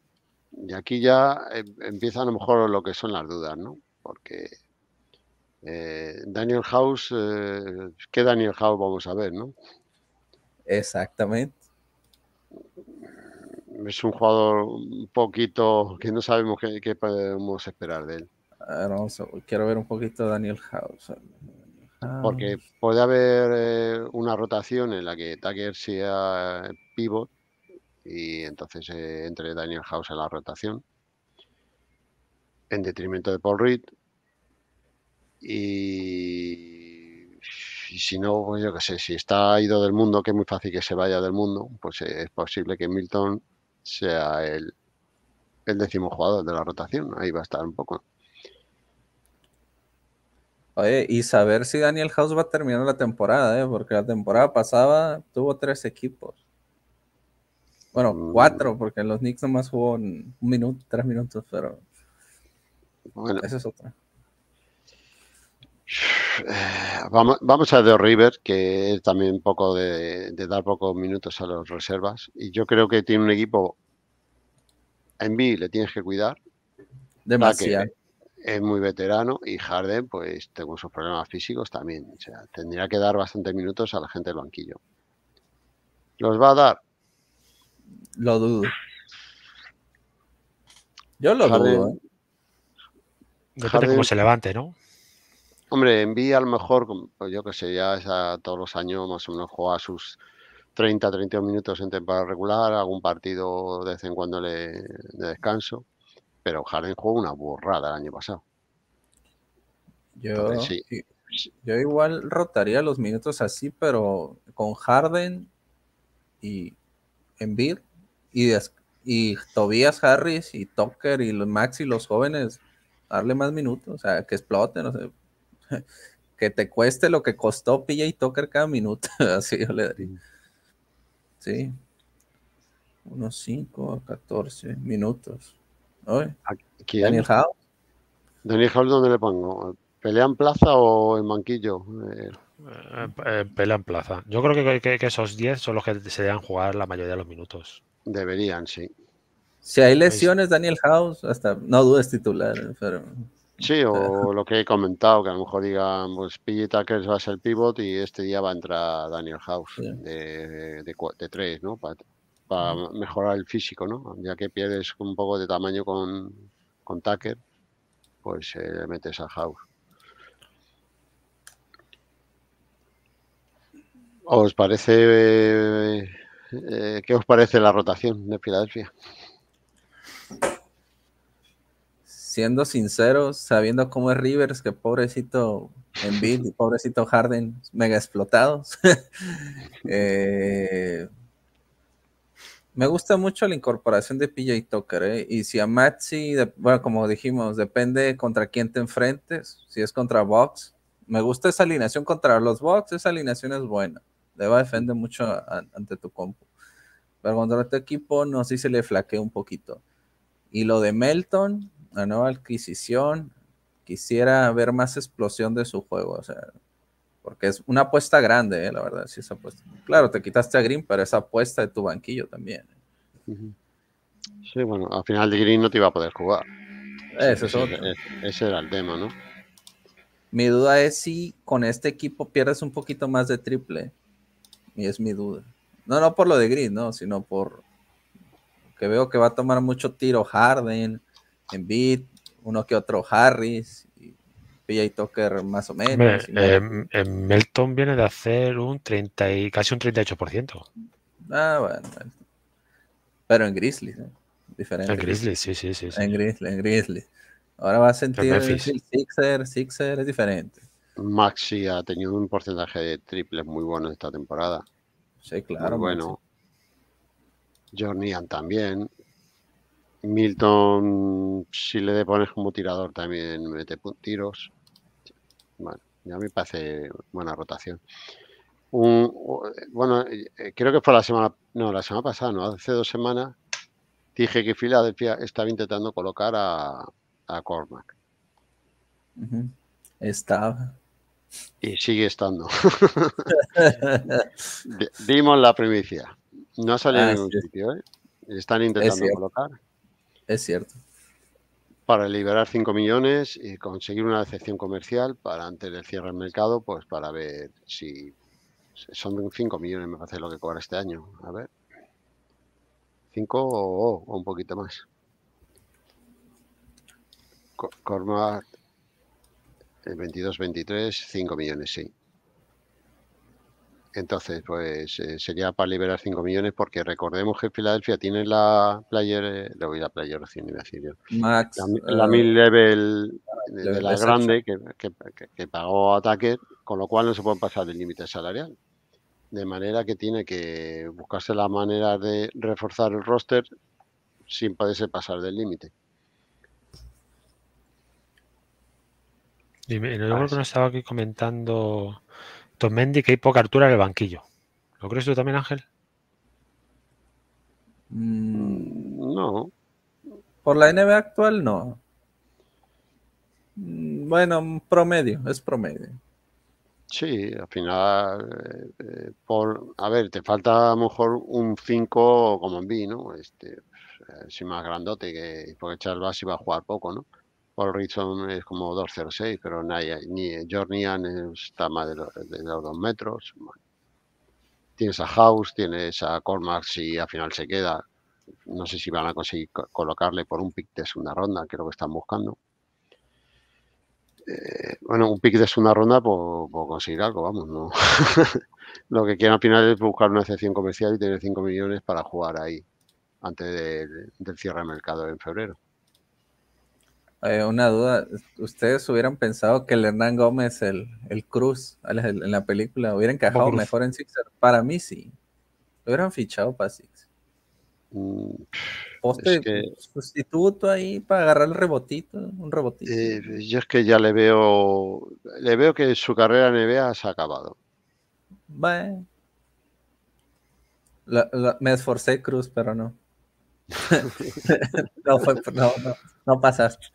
Y aquí ya eh, empieza a lo mejor lo que son las dudas, ¿no? Porque eh, Daniel House, eh, ¿qué Daniel House vamos a ver, no? Exactamente es un jugador un poquito que no sabemos qué, podemos esperar de él. quiero ver un poquito Daniel House. Porque puede haber eh, una rotación en la que Tucker sea pivot y entonces eh, entre Daniel House en la rotación en detrimento de Paul Reed y, si no, pues yo qué sé, si está ido del mundo, que es muy fácil que se vaya del mundo, pues es posible que Milton sea el, el décimo jugador de la rotación. Ahí va a estar un poco. Oye, y saber si Daniel House va a terminar la temporada, ¿eh? porque la temporada pasada tuvo tres equipos. Bueno, mm. cuatro, porque los Knicks nomás jugó un minuto, tres minutos, pero. Bueno. Esa es otra. Eh, vamos, vamos a The River, que es también poco de, dar pocos minutos a los reservas. Y yo creo que tiene un equipo. En B le tienes que cuidar. Demasiado. Es muy veterano y Harden, pues, tengo sus problemas físicos también. O sea, tendría que dar bastantes minutos a la gente del banquillo. ¿Los va a dar? Lo dudo. Yo lo dudo. ¿eh? Depende cómo se levante, ¿no? Hombre, B a lo mejor, pues yo que sé, ya todos los años más o menos juega sus 30, 31 minutos en temporada regular, algún partido de vez en cuando le, de descanso, pero Harden jugó una burrada el año pasado. Yo, igual rotaría los minutos así, pero con Harden y Embiid y, y Tobias Harris y Tucker y los Max y los jóvenes, darle más minutos, o sea, que exploten, no sé que te cueste lo que costó PJ Tucker cada minuto. Así yo le daría. Sí. Unos 5 a 14 minutos. Daniel House. Daniel House, ¿dónde le pongo? ¿Pelea en plaza o en manquillo Eh... eh pelea en plaza. Yo creo que, esos 10 son los que se deben jugar la mayoría de los minutos. Deberían, sí. Si hay lesiones, Daniel House, hasta no dudes titular, pero Sí, o lo que he comentado, que a lo mejor digan, pues PJ Tucker va a ser pivot y este día va a entrar Daniel House de, de, tres, ¿no? Para mejorar el físico, ¿no? Ya que pierdes un poco de tamaño con, con Tucker, pues eh, metes a House. ¿Os parece... Eh, eh, ¿Qué os parece la rotación de Filadelfia? siendo sinceros, sabiendo cómo es Rivers, que pobrecito Embiid y pobrecito Harden, mega explotados. Eh, me gusta mucho la incorporación de PJ Tucker, ¿eh? y si a Maxi, bueno, como dijimos, depende contra quién te enfrentes, si es contra Vox. me gusta esa alineación contra los Vox, esa alineación es buena, le va a defender mucho ante tu compu. Pero contra este equipo, no sé si se le flaquea un poquito. Y lo de Melton, la nueva adquisición. Quisiera ver más explosión de su juego, o sea, porque es una apuesta grande, eh, la verdad, sí, esa apuesta. Claro, te quitaste a Green, pero esa apuesta de tu banquillo también. Sí, bueno, al final de Green no te iba a poder jugar. Ese, es e-, era el tema, ¿no? Mi duda es si con este equipo pierdes un poquito más de triple. Y es mi duda. No, no por lo de Green, ¿no? Sino por que veo que va a tomar mucho tiro Harden en beat uno que otro Harris, PJ Tucker más o menos. en em, em, Melton viene de hacer un 30 y casi un 38%. Ah, bueno. Pero en grizzly ¿eh? diferente. En Grizzlies, sí, sí, sí. En en Grizzly. Ahora va a sentir el Sixer, Sixer es diferente. Maxi ha tenido un porcentaje de triples muy bueno esta temporada. Sí, claro. bueno. también. Milton, si le de pones como tirador también mete tiros. Bueno, ya me parece buena rotación. bueno, eh, eh, creo que fue la semana, no, la semana pasada, no, hace dos semanas, dije que Filadelfia estaba intentando colocar a, Cormac. Estaba. Y sigue estando. Dimos la primicia. No ha salido en ah, ningún sitio, ¿eh? Están intentando colocar. Es cierto. Para liberar 5 millones y conseguir una excepción comercial para antes del cierre del mercado, pues para ver si son 5 millones, me parece lo que cobra este año. A ver. 5 o, un poquito más. el 22-23, 5 millones, sí. Entonces, pues eh, sería para liberar 5 millones porque recordemos que Filadelfia tiene la player, eh, le voy a la player eh, la, mil level de, la grande que, que, que, pagó ataque, con lo cual no se puede pasar del límite salarial. De manera que tiene que buscarse la manera de reforzar el roster sin poderse pasar del límite. Dime, creo ah, que no estaba aquí comentando Tom Mendy que hay poca altura en el banquillo. ¿Lo crees tú también, Ángel? Mm, no. Por la NBA actual, no. Mm, bueno, promedio, es promedio. Sí, al final, eh, eh, por, a ver, te falta a lo mejor un 5 como en B, ¿no? Este, si pues, eh, más grandote, que porque Charles Bass iba a jugar poco, ¿no? Richardson es como 206, pero ni Jornian está más de los, de dos metros. Tienes a House, tienes a Cormac si al final se queda. No sé si van a conseguir colocarle por un pick de segunda ronda, que que están buscando. Eh, bueno, un pick de segunda ronda, pues, pues conseguir algo, vamos, lo que quieren al final es buscar una excepción comercial y tener 5 millones para jugar ahí antes del cierre de mercado en febrero. Eh, una duda. ¿Ustedes hubieran pensado que el Hernán Gómez, el, el Cruz, en la película, hubiera encajado mejor en Sixer? Para mí sí. Lo hubieran fichado para Sixer. Uh, Poste sustituto ahí para agarrar el rebotito, un rebotito. Eh, yo es que ya le veo, le veo que su carrera en NBA se ha acabado. Bueno. me esforcé, Cruz, pero no. no, fue, no, no, no, pasaste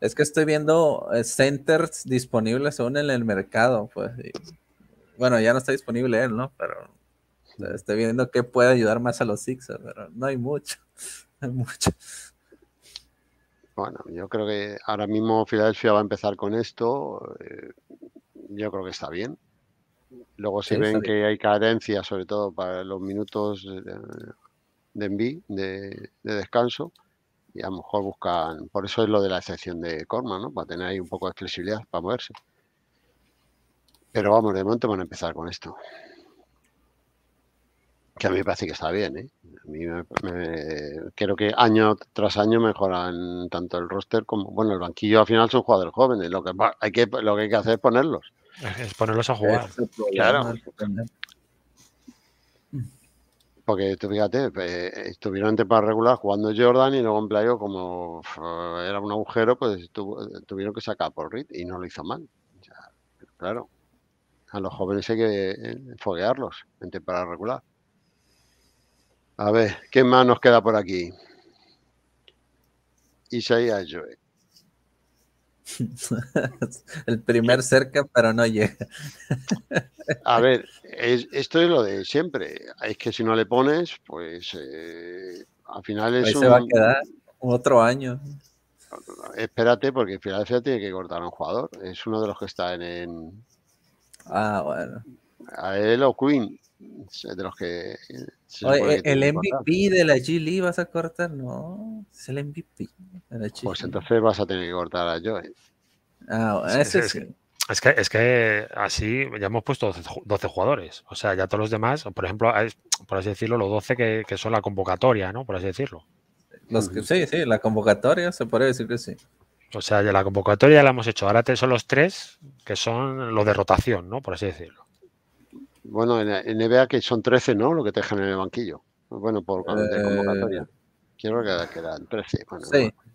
es que estoy viendo eh, centers disponibles aún en el mercado, pues. bueno, ya no está disponible él, ¿no? Pero estoy viendo qué puede ayudar más a los Sixers, pero no hay mucho. hay mucho. Bueno, yo creo que ahora mismo Filadelfia va a empezar con esto. Eh, yo creo que está bien. Luego si ven que hay carencias sobre todo para los minutos de, de de, descanso, y a lo mejor buscan, por eso es lo de la excepción de Corma, ¿no? Para tener ahí un poco de flexibilidad para moverse. Pero vamos, de momento van a empezar con esto. Que a mí me parece que está bien, ¿eh? A mí me, creo que año tras año mejoran tanto el roster como, bueno, el banquillo al final son jugadores jóvenes, ¿eh? lo que hay que, lo que, hay que hacer es ponerlos. Es ponerlos a jugar. claro. Porque fíjate, eh, estuvieron en temporada regular jugando Jordan y luego en playoff, como era un agujero, pues tuvieron que sacar por Reed y no lo hizo mal. claro, a los jóvenes hay que eh, foguearlos en temporada regular. A ver, ¿qué más nos queda por aquí? Isaías Joe. El primer cerca, pero no llega. A ver, esto es lo de siempre. Es que si no le pones, pues eh, al final es. un... se va a quedar otro año. Espérate, porque Filadelfia tiene que cortar a un jugador. Es uno de los que está en. en... Ah, bueno. A él Queen de los que. Eh, el, MVP de la G vas a cortar, no. Es el MVP Pues entonces vas a tener que cortar a Joe. Ah, es, que, es que así ya hemos puesto 12 jugadores. O sea, ya todos los demás, por ejemplo, por así decirlo, los 12 que, son la convocatoria, ¿no? Por así decirlo. Los Sí, sí, la convocatoria se puede decir que sí. O sea, ya la convocatoria la hemos hecho. Ahora son los tres que son los de rotación, ¿no? Por así decirlo. Bueno, en, NBA que son 13, ¿no? Lo que te dejan en el banquillo. Bueno, por eh, convocatoria. Quiero que quedan 13.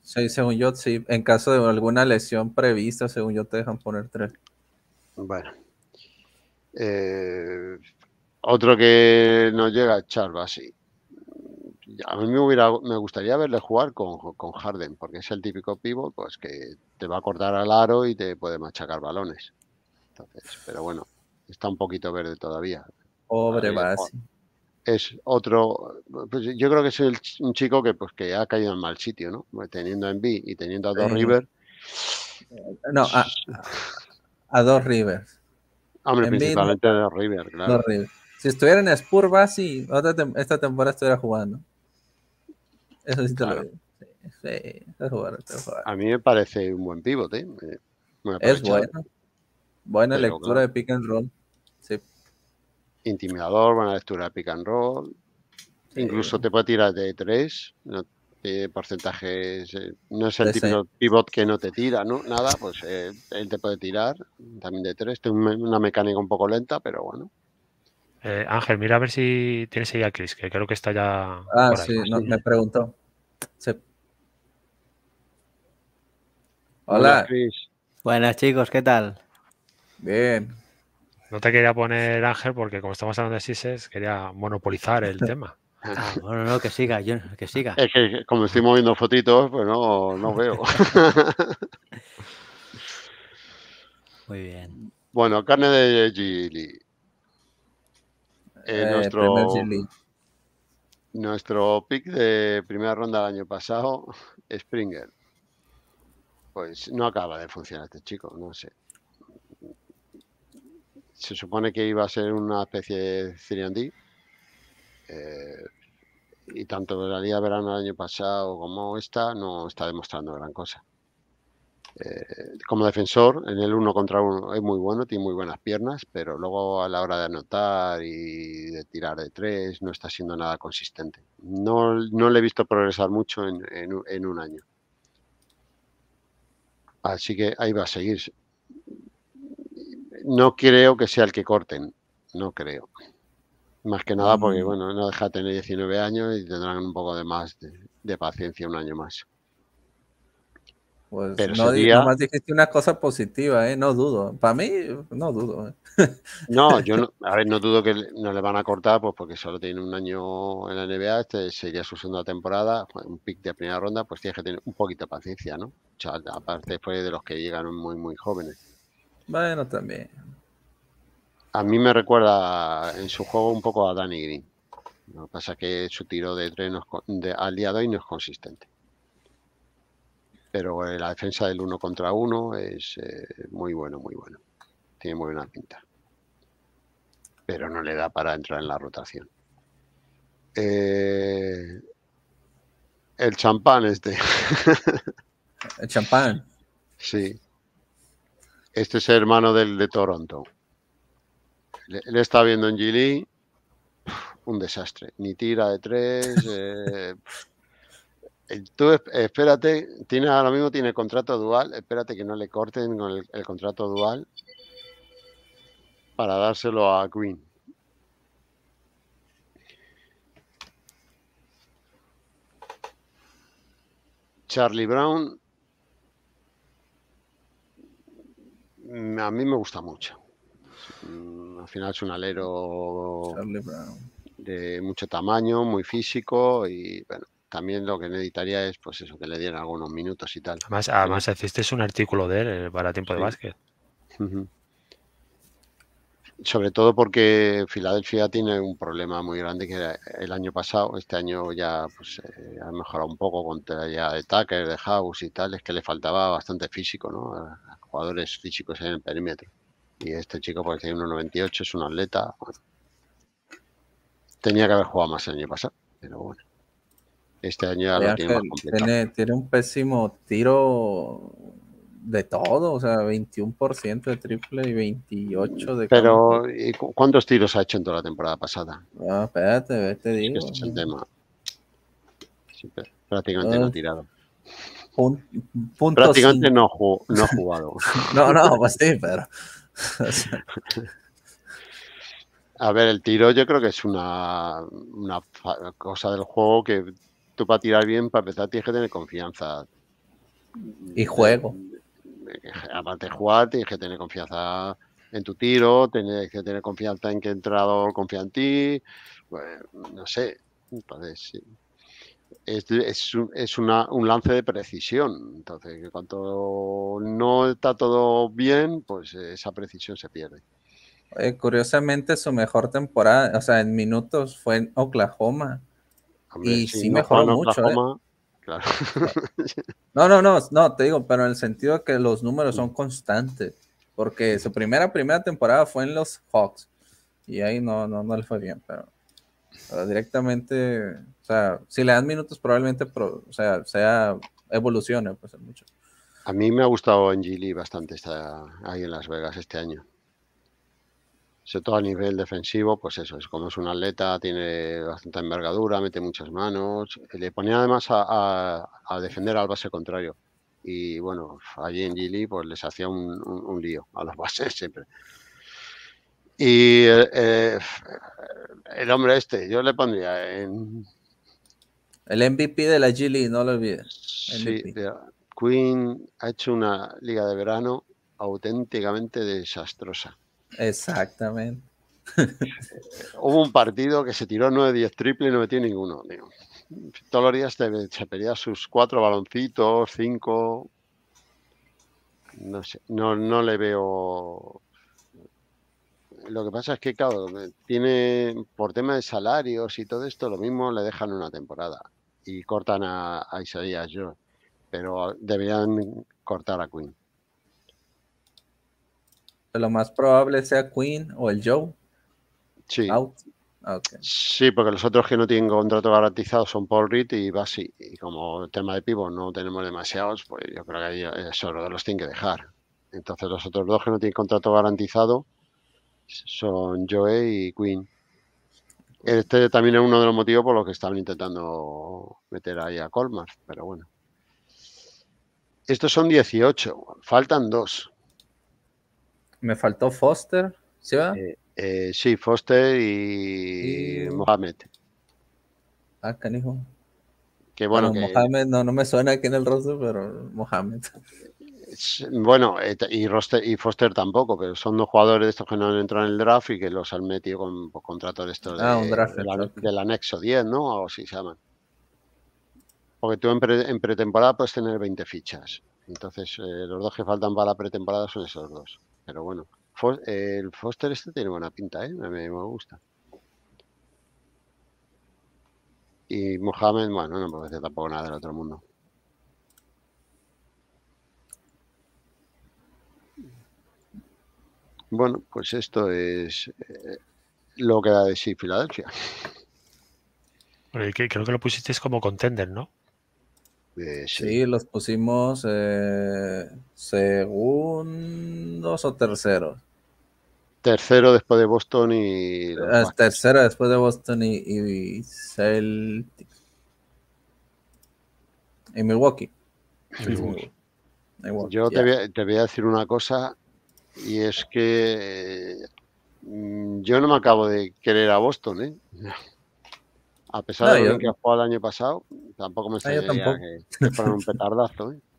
sí, según yo, En caso de alguna lesión prevista, según yo, te dejan poner 3. Bueno. Eh, otro que no llega, Charva, sí. A mí me, me gustaría verle jugar con, con, Harden, porque es el típico pivot pues, que te va a cortar al aro y te puede machacar balones. Entonces, pero bueno, está un poquito verde todavía. Pobre Basi. Es otro, pues yo creo que es un chico que pues que ha caído en mal sitio, ¿no? Pues teniendo a Envy y teniendo a Dos Rivers. River. No, a, Dos Rivers. Hombre, principalmente a Dos River, claro. Si estuviera en Spur Basi, esta temporada estuviera jugando. Eso sí te lo Sí, A mí me parece un buen pivote. Eh, es bueno. Buena lectura de pick and roll. Intimidador, buena lectura, de pick and roll. Incluso te puede tirar de tres. No, porcentajes. Eh, no es el pivot que no te tira, ¿no? Nada, pues eh, él te puede tirar también de tres. Tiene una mecánica un poco lenta, pero bueno. Eh, Ángel, mira a ver si tienes ahí a Chris, que creo que está ya. Ah, sí, me preguntó. Hola. Hola Buenas chicos, ¿qué tal? Bien. No te quería poner Ángel porque como estamos hablando de SISES, quería monopolizar el tema. Ah, bueno, no, que siga, que siga. Es que como estoy moviendo fotitos, pues no, no veo. Muy bien. Bueno, carne de Gili. Eh, eh, nuestro, nuestro pick de primera ronda del año pasado, Springer. Pues no acaba de funcionar este chico, no sé se supone que iba a ser una especie de 3 eh, y tanto la Liga Verano del año pasado como esta no está demostrando gran cosa. Eh, como defensor, en el uno contra uno es muy bueno, tiene muy buenas piernas, pero luego a la hora de anotar y de tirar de tres no está siendo nada consistente. No, le he visto progresar mucho en, en, en un año. Así que ahí va a seguir no creo que sea el que corten, no creo. Más que nada porque, mm. bueno, no deja de tener 19 años y tendrán un poco de más de, paciencia, un año más. Pues no, más dijiste una cosa positiva, ¿eh? no dudo. Para mí, no dudo. ¿eh? No, yo no, a ver, no dudo que no le van a cortar, pues porque solo tiene un año en la NBA, este sería su segunda temporada, un pick de primera ronda, pues tienes que tener un poquito de paciencia, ¿no? O aparte fue de los que llegaron muy, muy jóvenes. Bueno, también. A mí me recuerda en su juego un poco a Danny Green. Lo que pasa es que su tiro de tres de, al día de hoy no es consistente. Pero eh, la defensa del uno contra uno es eh, muy bueno, muy bueno. Tiene muy buena pinta. Pero no le da para entrar en la rotación. Eh, el champán este. El champán. Sí. Este es el hermano del de Toronto. Él está viendo en Gili un desastre. Ni tira de tres. Eh, eh, tú espérate, tiene, ahora mismo tiene contrato dual. Espérate que no le corten con el, contrato dual para dárselo a Green. Charlie Brown A mí me gusta mucho. Mm, al final es un alero de mucho tamaño, muy físico y bueno, también lo que necesitaría es pues eso, que le dieran algunos minutos y tal. Además, además hiciste un artículo de él eh, para Tiempo de Básquet sobre todo porque Filadelfia tiene un problema muy grande que el año pasado, este año ya pues, eh, ha mejorado un poco contra ya de Tucker, de House y tal, es que le faltaba bastante físico, ¿no? jugadores físicos en el perímetro. Y este chico, porque tiene 1,98, es un atleta. tenía que haber jugado más el año pasado, pero bueno. Este año ya lo tiene, tiene, tiene un pésimo tiro de todo, o sea, 21% de triple y 28% de. Pero, ¿cuántos tiros ha hecho en toda la temporada pasada? No, ah, espérate, te digo. Este es el tema. prácticamente ah. no ha tirado. prácticamente no, no ha jugado. no, no, pues sí, pero. A ver, el tiro yo creo que es una, una cosa del juego que tú para tirar bien, para empezar, tienes que tener confianza. Y juego. Eh, aparte de jugar, tienes que tener confianza en tu tiro, tienes que tener confianza en que el entrado confía en ti, pues, no sé, entonces sí. Es, es un lance de precisión, entonces cuando no está todo bien, pues esa precisión se pierde. Eh, curiosamente, su mejor temporada, o sea, en minutos fue en Oklahoma. y sí, mejoró mucho. ¿eh? No, no, no, no, te digo, pero en el sentido de que los números son constantes, porque su primera, primera temporada fue en los Hawks, y ahí no, no, no le fue bien, pero, directamente, o sea, si le dan minutos probablemente, o sea, sea, evolucione, pues mucho. A mí me ha gustado Angeli bastante estar ahí en Las Vegas este año sobre todo a nivel defensivo, pues eso, es como es un atleta, tiene bastante envergadura, mete muchas manos, le ponía además a, defender al base contrario. Y bueno, allí en Gili pues les hacía un, lío a los bases siempre. Y eh, eh, el hombre este, yo le pondría en... El MVP de la Gili, no lo olvides. Sí, Queen ha hecho una liga de verano auténticamente desastrosa. Exactamente. Hubo un partido que se tiró 9-10 triple y no metió ninguno. Tío. Todos los días se sus cuatro baloncitos, cinco. No sé, no, no le veo. Lo que pasa es que, claro, tiene por tema de salarios y todo esto, lo mismo le dejan una temporada y cortan a, a Isaías pero deberían cortar a Quinn lo más probable sea Queen o el Joe. Sí. Ah, sí, porque los otros que no tienen contrato garantizado son Paul Reed y Bassi. Y como el tema de Pivot no tenemos demasiados, pues yo creo que solo solo los tienen que dejar. Entonces los otros dos que no tienen contrato garantizado son Joe y Queen. Este también es uno de los motivos por los que están intentando meter ahí a Colmar, pero bueno. Estos son 18, faltan dos. Me faltó Foster, ¿sí va? Eh, eh, sí, Foster y, Mohamed. Ah, canijo. Que bueno, que... Mohamed no, no me suena aquí en el roster, pero Mohamed. Bueno, y, y Foster tampoco, que son dos jugadores de estos que no han entrado en el draft y que los han metido con contratos de estos ah, del anexo 10, ¿no? O así se llaman. Porque tú en, pretemporada puedes tener 20 fichas. Entonces, eh, los dos que faltan para la pretemporada son esos dos pero bueno. El Foster este tiene buena pinta, ¿eh? me, gusta. Y Mohamed, bueno, no me parece tampoco nada del otro mundo. Bueno, pues esto es eh, lo que da de sí Filadelfia. Creo que lo pusisteis como contender, ¿no? Sí, los pusimos eh, segundos o terceros. Tercero después de Boston y. Ah, tercero después de Boston y, y, Celtic. y Milwaukee. Yo te, voy a, decir una cosa y es que mm, yo no me acabo de querer a Boston, ¿eh? A pesar de que ha jugado el año pasado, tampoco me está ah, que, un petardazo. ¿eh?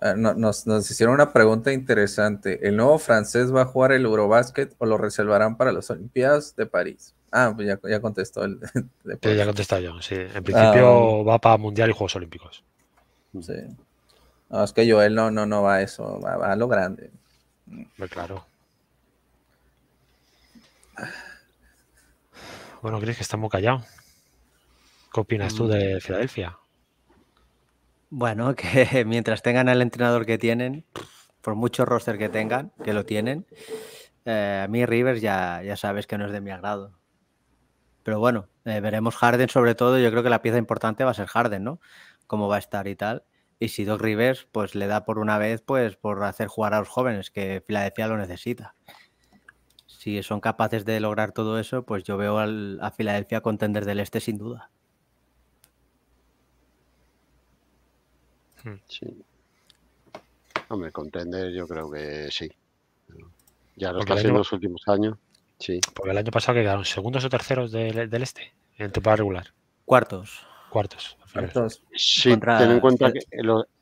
Ah, nos, hicieron una pregunta interesante. ¿El nuevo francés va a jugar el Eurobásquet o lo reservarán para las Olimpiadas de París? Ah, pues ya, ya contestó el. De ya contestó yo, sí. En principio ah, va para Mundial y Juegos Olímpicos. Mm. Sí. No, es que Joel no, no, no va a eso, va, va a lo grande. Claro. Ah. Bueno, crees que estamos callados ¿Qué opinas tú de mm. Filadelfia? Bueno, que mientras tengan al entrenador que tienen, por mucho roster que tengan, que lo tienen, eh, a mí Rivers ya, ya sabes que no es de mi agrado. Pero bueno, eh, veremos Harden sobre todo. Yo creo que la pieza importante va a ser Harden, ¿no? Cómo va a estar y tal. Y si Doc Rivers pues le da por una vez pues por hacer jugar a los jóvenes, que Filadelfia lo necesita si son capaces de lograr todo eso, pues yo veo a Filadelfia contender del este sin duda. Hmm. Sí. Hombre, contender yo creo que sí. Ya lo está haciendo los últimos años. Sí. Porque el año pasado quedaron segundos o terceros del, este en tu temporada regular. Cuartos. Cuartos. Cuartos. Sí, ten en cuenta que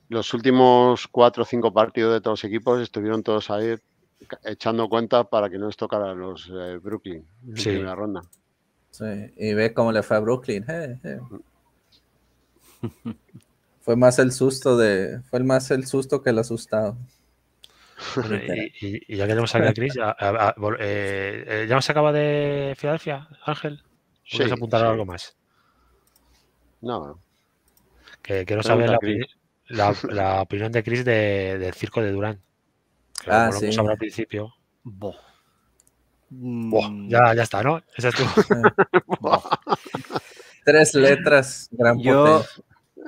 los últimos cuatro o cinco partidos de todos los equipos estuvieron todos ahí echando cuenta para que no les tocara a los eh, Brooklyn en la primera ronda. Sí, y ve cómo le fue a Brooklyn. Eh, eh. fue más el susto de, fue más el susto que el asustado. y, ya que tenemos a Chris, ¿ya nos acaba de Filadelfia, Ángel? ¿Quieres apuntar algo más? No. Que quiero saber la, opinión de Chris de, del circo de Durán ah, pues sí. al principio. Mm. Ya, está, ¿no? es tu. Ah. Tres letras,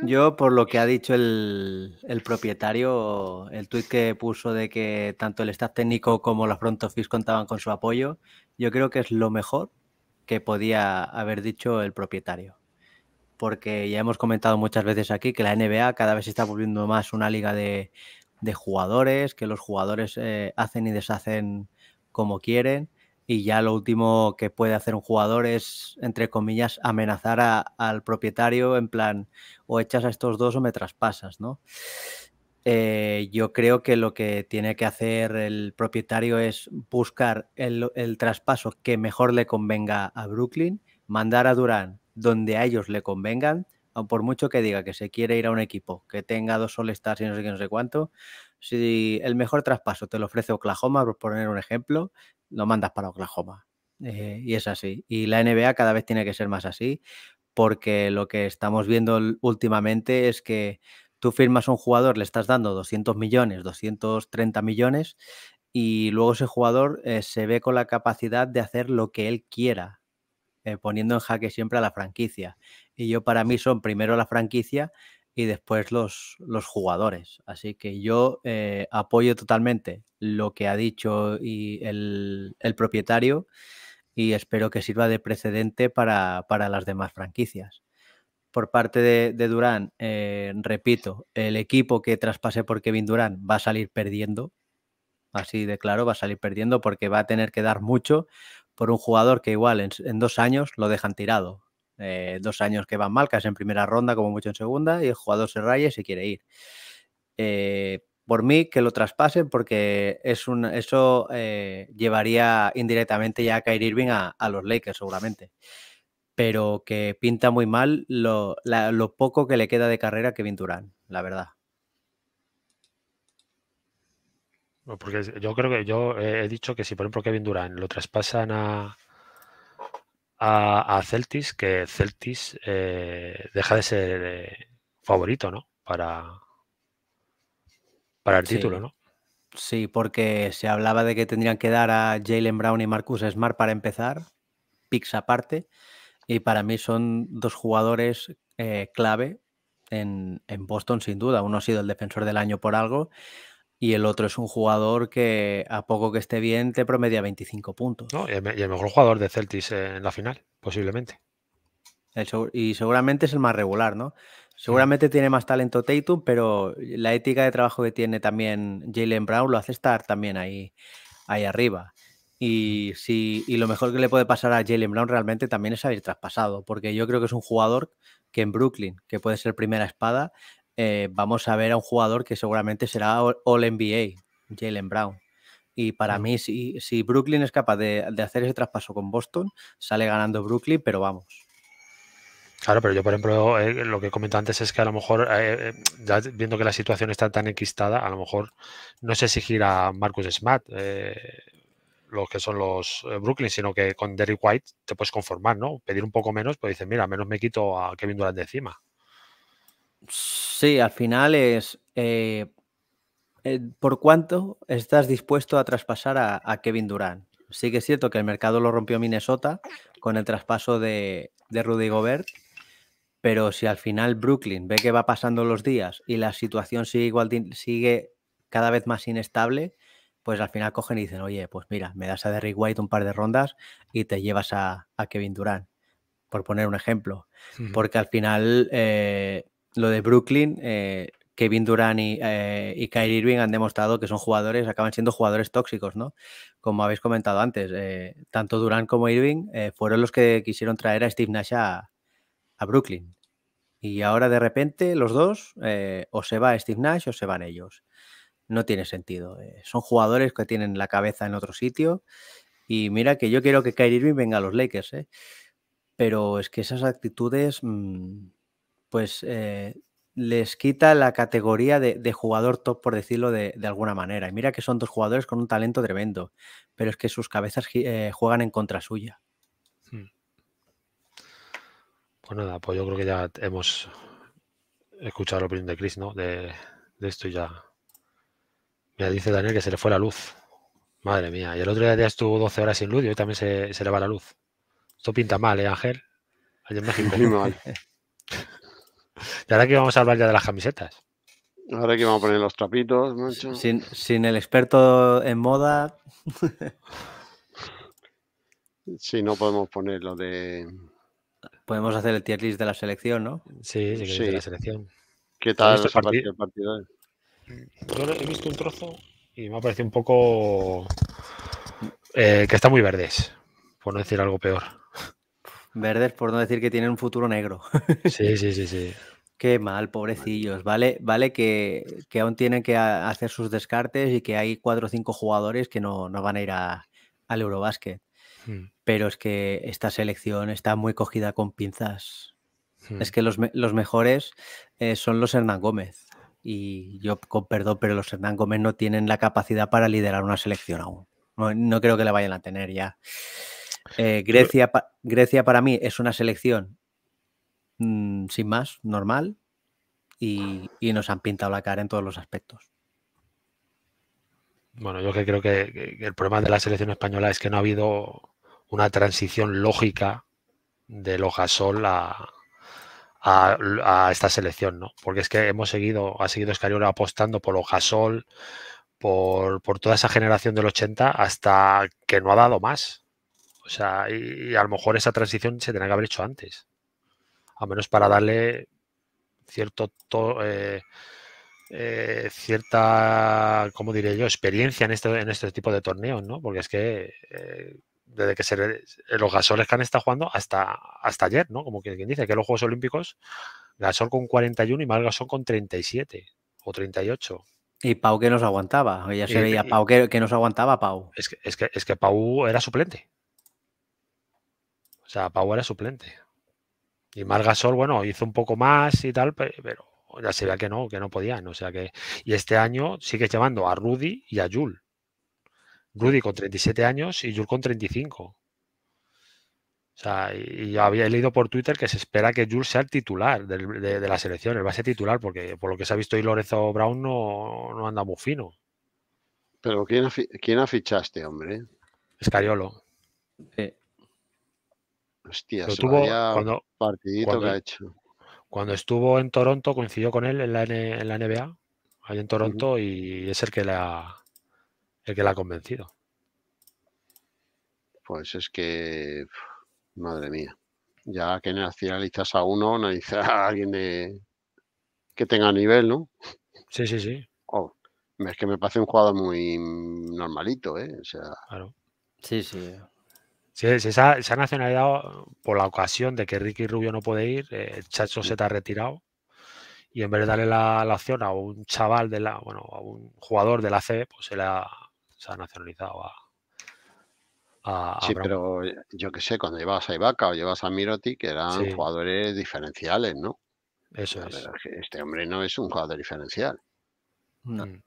yo, por lo que ha dicho el, el propietario, el tuit que puso de que tanto el staff técnico como la front office contaban con su apoyo, yo creo que es lo mejor que podía haber dicho el propietario. Porque ya hemos comentado muchas veces aquí que la NBA cada vez se está volviendo más una liga de, de jugadores, que los jugadores eh, hacen y deshacen como quieren. Y ya lo último que puede hacer un jugador es, entre comillas, amenazar a, al propietario en plan, o echas a estos dos o me traspasas, ¿no? Eh, yo creo que lo que tiene que hacer el propietario es buscar el, el, traspaso que mejor le convenga a Brooklyn, mandar a Durán donde a ellos le convengan por mucho que diga que se quiere ir a un equipo que tenga dos solistas y no sé qué, no sé cuánto, si el mejor traspaso te lo ofrece Oklahoma, por poner un ejemplo, lo mandas para Oklahoma. Eh, y es así. Y la NBA cada vez tiene que ser más así, porque lo que estamos viendo últimamente es que tú firmas a un jugador, le estás dando 200 millones, 230 millones, y luego ese jugador eh, se ve con la capacidad de hacer lo que él quiera eh, poniendo en jaque siempre a la franquicia. Y yo para mí son primero la franquicia y después los, los jugadores. Así que yo eh, apoyo totalmente lo que ha dicho y el, propietario y espero que sirva de precedente para, las demás franquicias. Por parte de, Durán, eh, repito, el equipo que traspase por Kevin Durán va a salir perdiendo, así de claro, va a salir perdiendo porque va a tener que dar mucho por un jugador que igual en, dos años lo dejan tirado. Eh, dos años que van mal, casi en primera ronda, como mucho en segunda, y el jugador se raye y quiere ir. Eh, por mí, que lo traspasen porque es un, eso eh, llevaría indirectamente ya a Kyrie Irving a, los Lakers, seguramente. Pero que pinta muy mal lo, lo poco que le queda de carrera a Kevin Durant, la verdad. Pues porque yo creo que yo eh, he dicho que si, por ejemplo, Kevin Durant lo traspasan a, a, Celtis, que Celtis eh, deja de ser eh, favorito, ¿no? Para, para el título, ¿no? Sí, porque se hablaba de que tendrían que dar a Jalen Brown y Marcus Smart para empezar, picks aparte, y para mí son dos jugadores clave en, en Boston, sin duda. Uno ha sido el defensor del año por algo y el otro es un jugador que a poco que esté bien te promedia 25 puntos. No, y, el, mejor jugador de Celtics en la final, posiblemente. y seguramente es el más regular, ¿no? Seguramente tiene más talento Tatum, pero la ética de trabajo que tiene también Jalen Brown lo hace estar también ahí, ahí arriba. Y, si, y lo mejor que le puede pasar a Jalen Brown realmente también es haber traspasado, porque yo creo que es un jugador que en Brooklyn, que puede ser primera espada, eh, vamos a ver a un jugador que seguramente será All NBA, Jalen Brown. Y para mí, si, Brooklyn es capaz de, hacer ese traspaso con Boston, sale ganando Brooklyn, pero vamos. Claro, pero yo, por ejemplo, eh, lo que comento antes es que a lo mejor, eh, ya viendo que la situación está tan enquistada, a lo mejor no es exigir A Marcus Smart los que son los Brooklyn, sino que con Derrick White te puedes conformar, ¿no? Pedir un poco menos, pues dices, mira, menos me quito a Kevin Durant de encima. Sí, al final es eh, eh, por cuánto estás dispuesto a traspasar a, Kevin Durant. Sí que es cierto que el mercado lo rompió Minnesota con el traspaso de, Rudy Gobert, pero si al final Brooklyn ve que va pasando los días y la situación sigue, sigue cada vez más inestable, pues al final cogen y dicen, oye, pues mira, me das a Derrick White un par de rondas y te llevas a, Kevin Durant, por poner un ejemplo. Porque al final eh, lo de Brooklyn, eh, Kevin Durant y, eh, Kyrie Irving han demostrado que son jugadores, acaban siendo jugadores tóxicos, ¿no? Como habéis comentado antes, eh, tanto Durant como Irving eh, fueron los que quisieron traer a Steve Nash a, Brooklyn. Y ahora de repente los dos, o se va Steve Nash o se van ellos. No tiene sentido. son jugadores que tienen la cabeza en otro sitio. Y mira que yo quiero que Kyrie Irving venga a los Lakers, ¿eh? Pero es que esas actitudes... Mm, pues eh, les quita la categoría de, jugador top, por decirlo de, alguna manera. Y mira que son dos jugadores con un talento tremendo, pero es que sus cabezas eh, juegan en contra suya. Hmm. Pues nada, pues yo creo que ya hemos escuchado la opinión de Chris, ¿no? De, esto y ya. dice Daniel que se le fue la luz. Madre mía, y el otro día estuvo 12 horas sin luz y hoy también se, le va la luz. Esto pinta mal, ¿eh, Ángel? Ayer en México. Y ahora que vamos a hablar ya de las camisetas. Ahora que vamos a poner los trapitos, Sin, el experto en moda. sí, no podemos poner lo de. Podemos hacer el tier list de la selección, ¿no? Sí, sí, de la selección. ¿Qué tal este partido? he visto un trozo y me ha parecido un poco. Eh, que está muy verdes, por no decir algo peor. Verdes, por no decir que tienen un futuro negro. sí, sí, sí, sí. Qué mal, pobrecillos. Vale, vale que, aún tienen que hacer sus descartes y que hay cuatro o cinco jugadores que no, van a ir al Eurobásquet. Hmm. Pero es que esta selección está muy cogida con pinzas. Es hmm. que los, mejores eh, son los Hernán Gómez. Y yo, con perdón, pero los Hernán Gómez no tienen la capacidad para liderar una selección aún. No, creo que la vayan a tener ya. Eh, Grecia, Grecia para mí es una selección Mm, sin más, normal, y, nos han pintado la cara en todos los aspectos. Bueno, yo que creo que, el problema de la selección española es que no ha habido una transición lógica de Lojasol a, a, esta selección, ¿no? Porque es que hemos seguido, ha seguido Escariola apostando por Ojasol, por, por toda esa generación del 80 hasta que no ha dado más. O sea, y, y a lo mejor esa transición se tenía que haber hecho antes a menos para darle cierto eh, eh, cierta, ¿cómo diré yo?, experiencia en este, en este tipo de torneos, ¿no? Porque es que eh, desde que se, los gasoles que han estado jugando hasta, hasta ayer, ¿no? Como quien dice, que los Juegos Olímpicos, Gasol con 41 y gasol con 37 o 38. Y Pau que nos aguantaba, ya se veía Pau que, nos aguantaba Pau. Es que, es, que, es que Pau era suplente. O sea, Pau era suplente. Y Margasol, bueno, hizo un poco más y tal, pero ya se vea que no, que no podían. O sea que. Y este año sigue llevando a Rudy y a Jul. Rudy con 37 años y Jul con 35. O sea, y yo había leído por Twitter que se espera que Jul sea el titular de, la selección, él va a ser titular, porque por lo que se ha visto hoy Lorenzo Brown no, no anda muy fino. Pero ¿quién, ¿quién ha fichaste, hombre? Escariolo. Eh, Hostia, lo tuvo cuando, partidito que ha e hecho. Cuando estuvo en Toronto, coincidió con él en la, en la NBA, ahí en Toronto, y es el que la el que la ha convencido. Pues es que, madre mía, ya que nacionalizas a uno, analizar a alguien de que tenga nivel, ¿no? Sí, sí, sí. Oh, es que me parece un jugador muy mm, normalito, ¿eh? O sea, claro. Sí, sí. Eh se, ha, nacionalizado por la ocasión de que Ricky Rubio no puede ir, eh, el Chacho se te ha retirado y en vez de darle la, opción a un chaval de la, bueno, a un jugador de la C, pues se, la, se ha nacionalizado a, sí, pero yo qué sé, cuando llevas a Ibaka o llevas a Miroti, que eran jugadores diferenciales, ¿no? Eso es. Este hombre no es un jugador diferencial. No. Mm.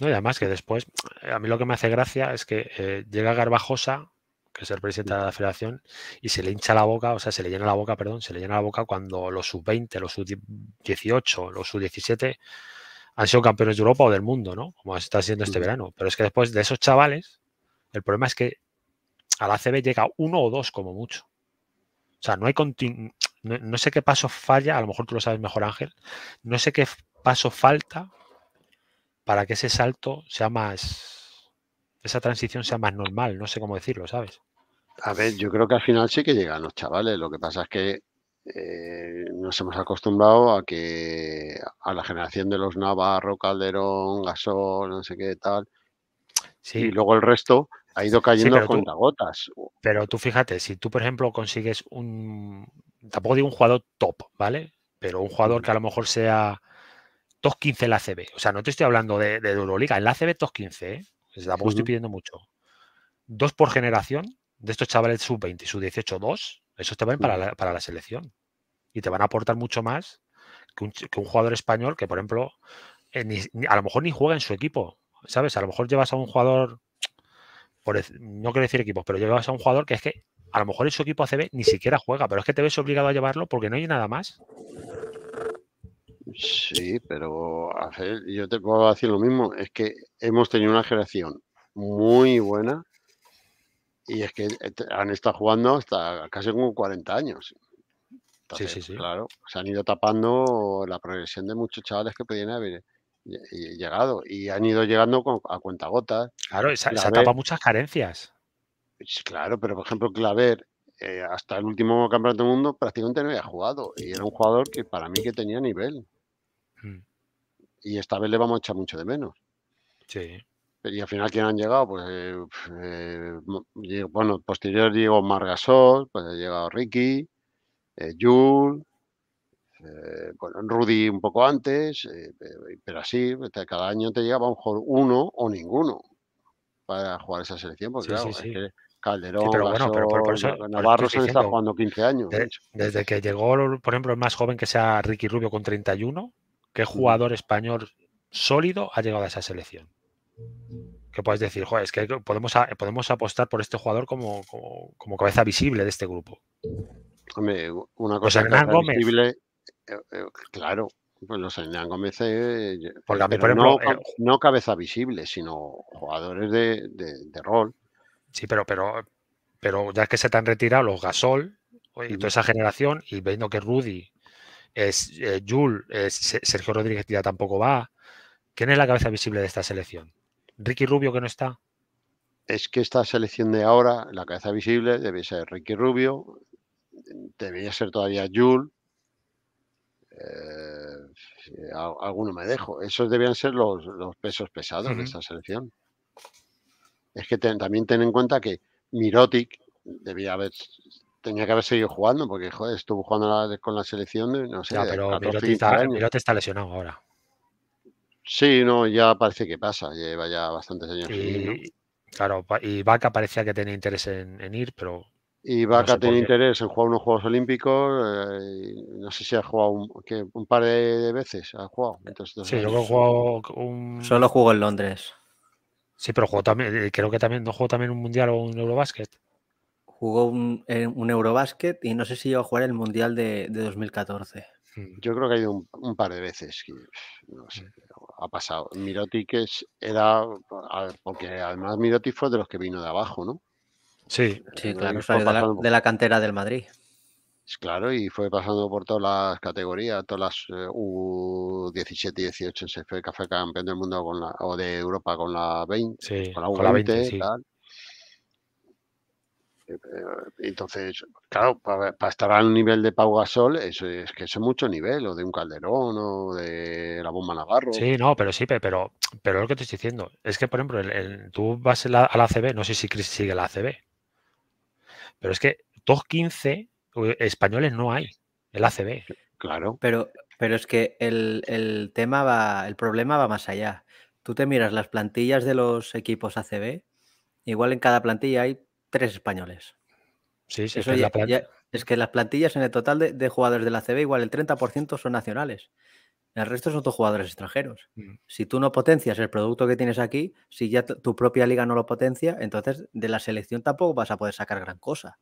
No, y además que después, eh, a mí lo que me hace gracia es que eh, llega Garbajosa, que es el presidente de la federación, y se le hincha la boca, o sea, se le llena la boca, perdón, se le llena la boca cuando los sub-20, los sub-18, los sub-17 han sido campeones de Europa o del mundo, ¿no? Como está siendo este mm. verano. Pero es que después de esos chavales, el problema es que a la CB llega uno o dos como mucho. O sea, no hay no sé qué paso falla, a lo mejor tú lo sabes mejor Ángel, no sé qué paso falta para que ese salto sea más, esa transición sea más normal, no sé cómo decirlo, ¿sabes? A ver, yo creo que al final sí que llegan los chavales, lo que pasa es que eh, nos hemos acostumbrado a que a la generación de los Navarro, Calderón, Gasol, no sé qué tal, sí. y luego el resto ha ido cayendo con gotas. Pero tú fíjate, si tú por ejemplo consigues un, tampoco digo un jugador top, ¿vale? Pero un jugador que a lo mejor sea top 15 en la CB. O sea, no te estoy hablando de, de Euroliga, en la CB top 15, ¿eh? tampoco estoy pidiendo mucho. Dos por generación, de estos chavales sub-20 y sub-18, dos, esos te van para, la, selección. Y te van a aportar mucho más que un, jugador español que, por ejemplo, eh, a lo mejor ni juega en su equipo. ¿Sabes? A lo mejor llevas a un jugador, no quiero decir equipos, pero llevas a un jugador que es que a lo mejor en su equipo ACB ni siquiera juega, pero es que te ves obligado a llevarlo porque no hay nada más. Sí, pero yo te puedo decir lo mismo. Es que hemos tenido una generación muy buena y es que eh, han estado jugando hasta casi como 40 años. sí, sí, sí. Claro, se han ido tapando la progresión de muchos chavales que podían haber eh, llegado y han ido llegando a cuentagotas. Claro, se han tapado muchas carencias. Claro, pero por ejemplo, Claver eh, hasta el último campeonato del mundo prácticamente no había jugado y era un jugador que para mí que tenía nivel. Mm. Y esta vez le vamos a echar mucho de menos. Sí. Y al final, ¿quién han llegado? Pues, eh, eh, bueno, posterior llegó Margasol, pues ha llegado Ricky, eh, eh Rudy un poco antes, pero así, cada año te llegaba a mejor uno o ninguno para jugar esa selección, porque Calderón, Navarro se está jugando 15 años. desde que llegó, por ejemplo, el más joven que sea Ricky Rubio con 31, ¿Qué jugador español sólido ha llegado a esa selección? ¿Qué puedes decir, joder, es que podemos, apostar por este jugador como, cabeza visible de este grupo. una pues cosa eh, eh, claro, pues los Hernán Gómez, eh, no, cabeza visible, sino jugadores de, rol. Sí, pero, pero, pero ya que se te han retirado los Gasol y toda esa generación, y viendo que Rudy es Jul, eh, Sergio Rodríguez ya tampoco va. ¿Quién es la cabeza visible de esta selección? ¿Ricky Rubio que no está? Es que esta selección de ahora, la cabeza visible debe ser Ricky Rubio, debería ser todavía Jul. Eh, alguno me dejo. Esos debían ser los, pesos pesados de esta selección. Es que también ten en cuenta que Mirotic debía haber tenía que haber seguido jugando, porque estuvo jugando con la selección, no sé. Ya, pero te está, lesionado ahora. Sí, no, ya parece que pasa, lleva ya bastantes años. Claro, y Vaca parecía que tenía interés en, ir, pero. Y Vaca tiene interés en jugar unos Juegos Olímpicos, eh, no sé si ha jugado un, par de, veces, ha jugado. sí, yo un... Solo jugó en Londres. Sí, pero también, eh, creo que también no jugó también un mundial o un Eurobasket jugó un, eh, un Eurobasket y no sé si iba a jugar el Mundial de, 2014. Mm, yo creo que ha ido un, par de veces que no sé, mm. ha pasado. Miroti que era, porque además Miroti fue de los que vino de abajo, ¿no? Sí, eh, sí claro, de la, de la, cantera del Madrid. Claro, y fue pasando por todas las categorías, todas las U17 y 18, se fue campeón del mundo con la, o de Europa con la 20, con U20, tal eh, entonces, claro, para, estar al nivel de Pau Gasol, eso es que eso es mucho nivel, o de un Calderón, o de la bomba Navarro. Sí, no, pero sí, pero, pero lo que te estoy diciendo es que, por ejemplo, tú vas a la, ACB, no sé si Chris sigue la ACB, pero es que 215 15 españoles no hay el ACB. Claro. Pero, pero es que el, el, tema va, el problema va más allá. Tú te miras las plantillas de los equipos ACB, igual en cada plantilla hay tres españoles. Sí, sí, es, que las plantillas en el total de, jugadores de la CB, igual el 30% son nacionales. El resto son tus jugadores extranjeros. Mm. Si tú no potencias el producto que tienes aquí, si ya tu propia liga no lo potencia, entonces de la selección tampoco vas a poder sacar gran cosa.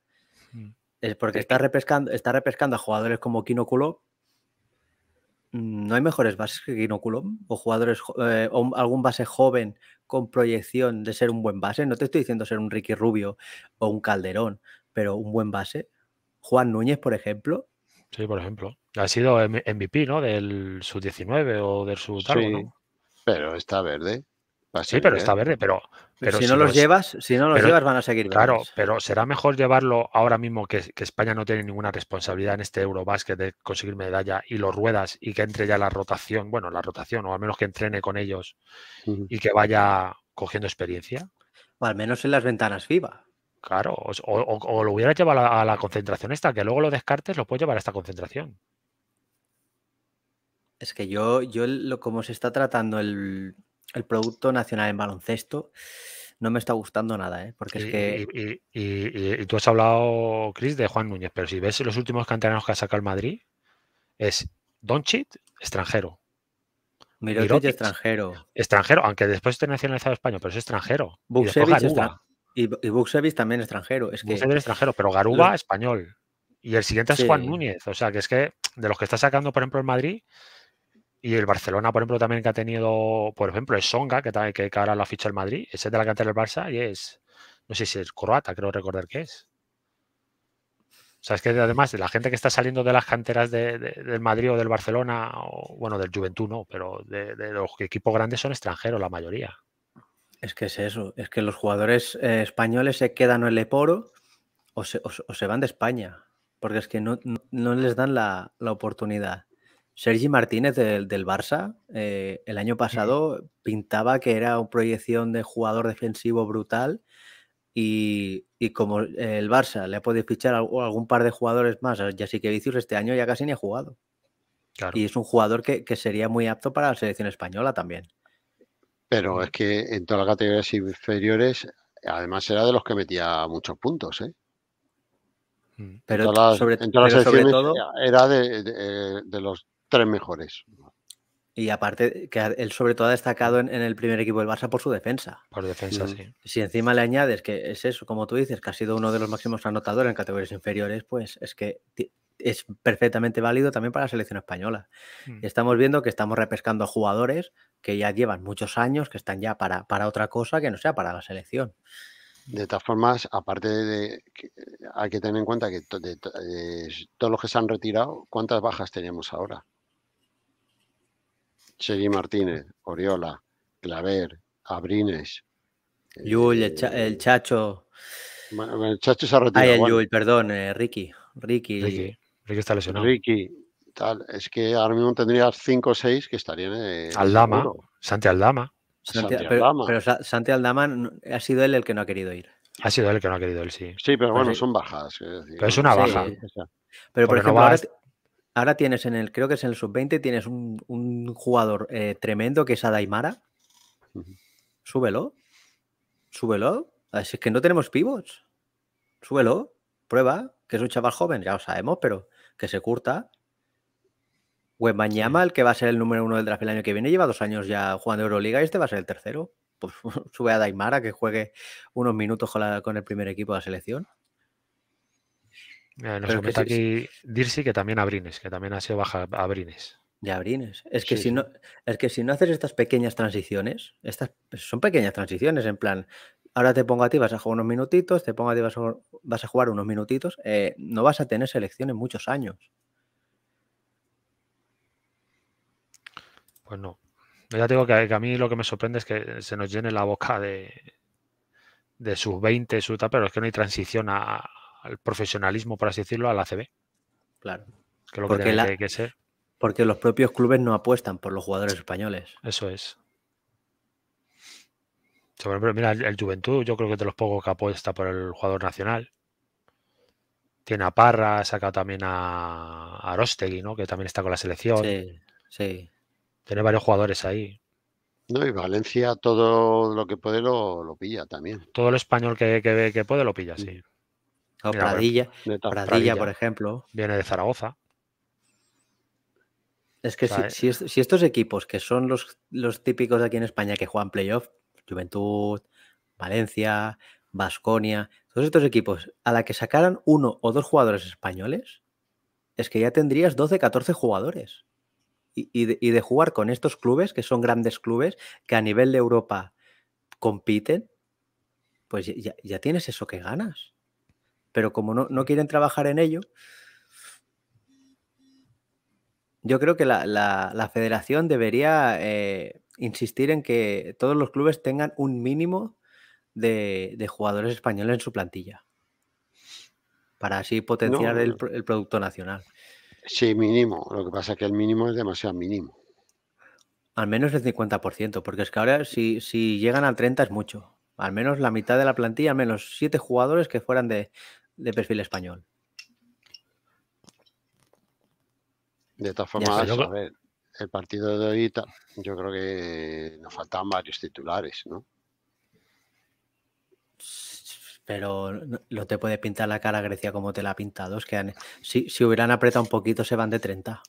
Mm. Es porque está repescando, está repescando a jugadores como Kino Kulop, Mm, ¿No hay mejores bases que Ginoculom? ¿O jugadores eh, o algún base joven con proyección de ser un buen base? No te estoy diciendo ser un Ricky Rubio o un Calderón, pero un buen base. Juan Núñez, por ejemplo. Sí, por ejemplo. Ha sido MVP, ¿no? Del sub-19 o del sub 3 Pero está verde sí, pero está ¿eh? verde, pero, pero si, no los, llevas, si no los llevas van a seguir verdes. Claro, pero será mejor llevarlo ahora mismo que, España no tiene ninguna responsabilidad en este Eurobasket de conseguir medalla y los ruedas y que entre ya la rotación, bueno, la rotación o al menos que entrene con ellos y que vaya cogiendo experiencia. O al menos en las ventanas FIBA. Claro, o, lo hubieras llevado a la, concentración esta, que luego lo descartes, lo puedes llevar a esta concentración. Es que yo, yo como se está tratando el, el Producto Nacional en Baloncesto no me está gustando nada, ¿eh? porque es que... Y, tú has hablado, Chris, de Juan Núñez, pero si ves los últimos canteranos que ha sacado el Madrid, es Donchit, extranjero. extranjero. Extranjero, aunque después esté nacionalizado España, pero es extranjero. y, también extranjero. Es que... extranjero, pero Garuba, español. Y el siguiente es Juan Núñez. O sea, que es que de los que está sacando, por ejemplo, el Madrid, y el Barcelona, por ejemplo, también que ha tenido, por ejemplo, es Songa, que, que, ahora lo ha fichado el Madrid, ese es de la cantera del Barça y es, no sé si es croata, creo recordar que es. O sea, es que además la gente que está saliendo de las canteras del Madrid o del Barcelona, o, bueno, del Juventud no, pero de, los equipos grandes son extranjeros la mayoría. Es que es eso, es que los jugadores eh, españoles se quedan en el Leporo o se, van de España, porque es que no, les dan la, la oportunidad. Sergi Martínez del, Barça, eh, el año pasado pintaba que era una proyección de jugador defensivo brutal y, como el Barça le ha podido fichar algún par de jugadores más ya a que Vicius, este año ya casi ni ha jugado. Y es un jugador que, sería muy apto para la selección española también. Pero es que en todas las categorías inferiores, además era de los que metía muchos puntos, Pero, sobre, todo era de, eh, los tres mejores. Y aparte, que él sobre todo ha destacado en, el primer equipo del Barça por su defensa. Por defensa, sí. Si encima le añades que es eso, como tú dices, que ha sido uno de los máximos anotadores en categorías inferiores, pues es que es perfectamente válido también para la selección española. Mm. Estamos viendo que estamos repescando jugadores que ya llevan muchos años, que están ya para, para otra cosa que no sea para la selección. De todas formas, aparte de, hay que tener en cuenta que todos los que se han retirado, ¿cuántas bajas tenemos ahora? Seguí Martínez, Oriola, Claver, Abrines. Eh, Yul, el, Chacho. el Chacho se ha retirado. Ay, el Yul, perdón, eh, Ricky, Ricky. Ricky. está lesionado. Ricky, tal, es que ahora mismo tendrías 5 o 6 que estarían. Eh, Aldama, Santi Aldama. Pero, Santi Aldama ha sido él el que no ha querido ir. Ha sido él el que no ha querido ir, sí. Sí, pero pues bueno, son bajas. pero es una baja. Pero, por, ejemplo, ahora, Ahora tienes en el, creo que es en el sub-20, tienes un, jugador eh, tremendo que es Adaimara. Súbelo. Súbelo. Así ah, es que no tenemos pivots. Súbelo. Prueba. Que es un chaval joven, ya lo sabemos, pero que se curta. Yama, el que va a ser el número uno del draft el año que viene, lleva dos años ya jugando Euroliga y este va a ser el tercero. Pues sube a Adaimara que juegue unos minutos con, con el primer equipo de la selección nos comenta aquí sí, que también Abrines, que también ha sido baja Abrines. De Abrines. Es que, si No, es que si no haces estas pequeñas transiciones, estas pues, son pequeñas transiciones, en plan, ahora te pongo a ti, vas a jugar unos minutitos, te pongo a ti, vas a, jugar unos minutitos, eh, no vas a tener selección en muchos años. Pues no. Ya te digo que, a mí lo que me sorprende es que se nos llene la boca de, de sus 20 su pero es que no hay transición a, al profesionalismo, por así decirlo, al ACB. Claro. Que que ser. Porque los propios clubes no apuestan por los jugadores españoles. Eso es. Sobre, mira, el, Juventud, yo creo que de los pocos que apuesta por el jugador nacional. Tiene a Parra, ha sacado también a, a ¿no? Que también está con la selección. Sí, Tiene varios jugadores ahí. No, y Valencia todo lo que puede lo, pilla también. Todo lo español que, que, que puede lo pilla, mm. sí. Pradilla, por ejemplo. Viene de Zaragoza. Es que si, estos equipos que son los, típicos aquí en España que juegan playoff, Juventud, Valencia, Vasconia, todos estos equipos, a la que sacaran uno o dos jugadores españoles, es que ya tendrías 12, 14 jugadores. Y, de, jugar con estos clubes, que son grandes clubes, que a nivel de Europa compiten, pues ya tienes eso que ganas pero como no, quieren trabajar en ello, yo creo que la, federación debería eh, insistir en que todos los clubes tengan un mínimo de, jugadores españoles en su plantilla, para así potenciar el, producto nacional. Sí, mínimo. Lo que pasa es que el mínimo es demasiado mínimo. Al menos el 50%, porque es que ahora si, si llegan al 30 es mucho. Al menos la mitad de la plantilla, al menos siete jugadores que fueran de, de perfil español. De todas formas, el partido de hoy, yo creo que nos faltan varios titulares, ¿no? Pero no te puede pintar la cara Grecia como te la ha pintado. Es que si, si hubieran apretado un poquito, se van de 30.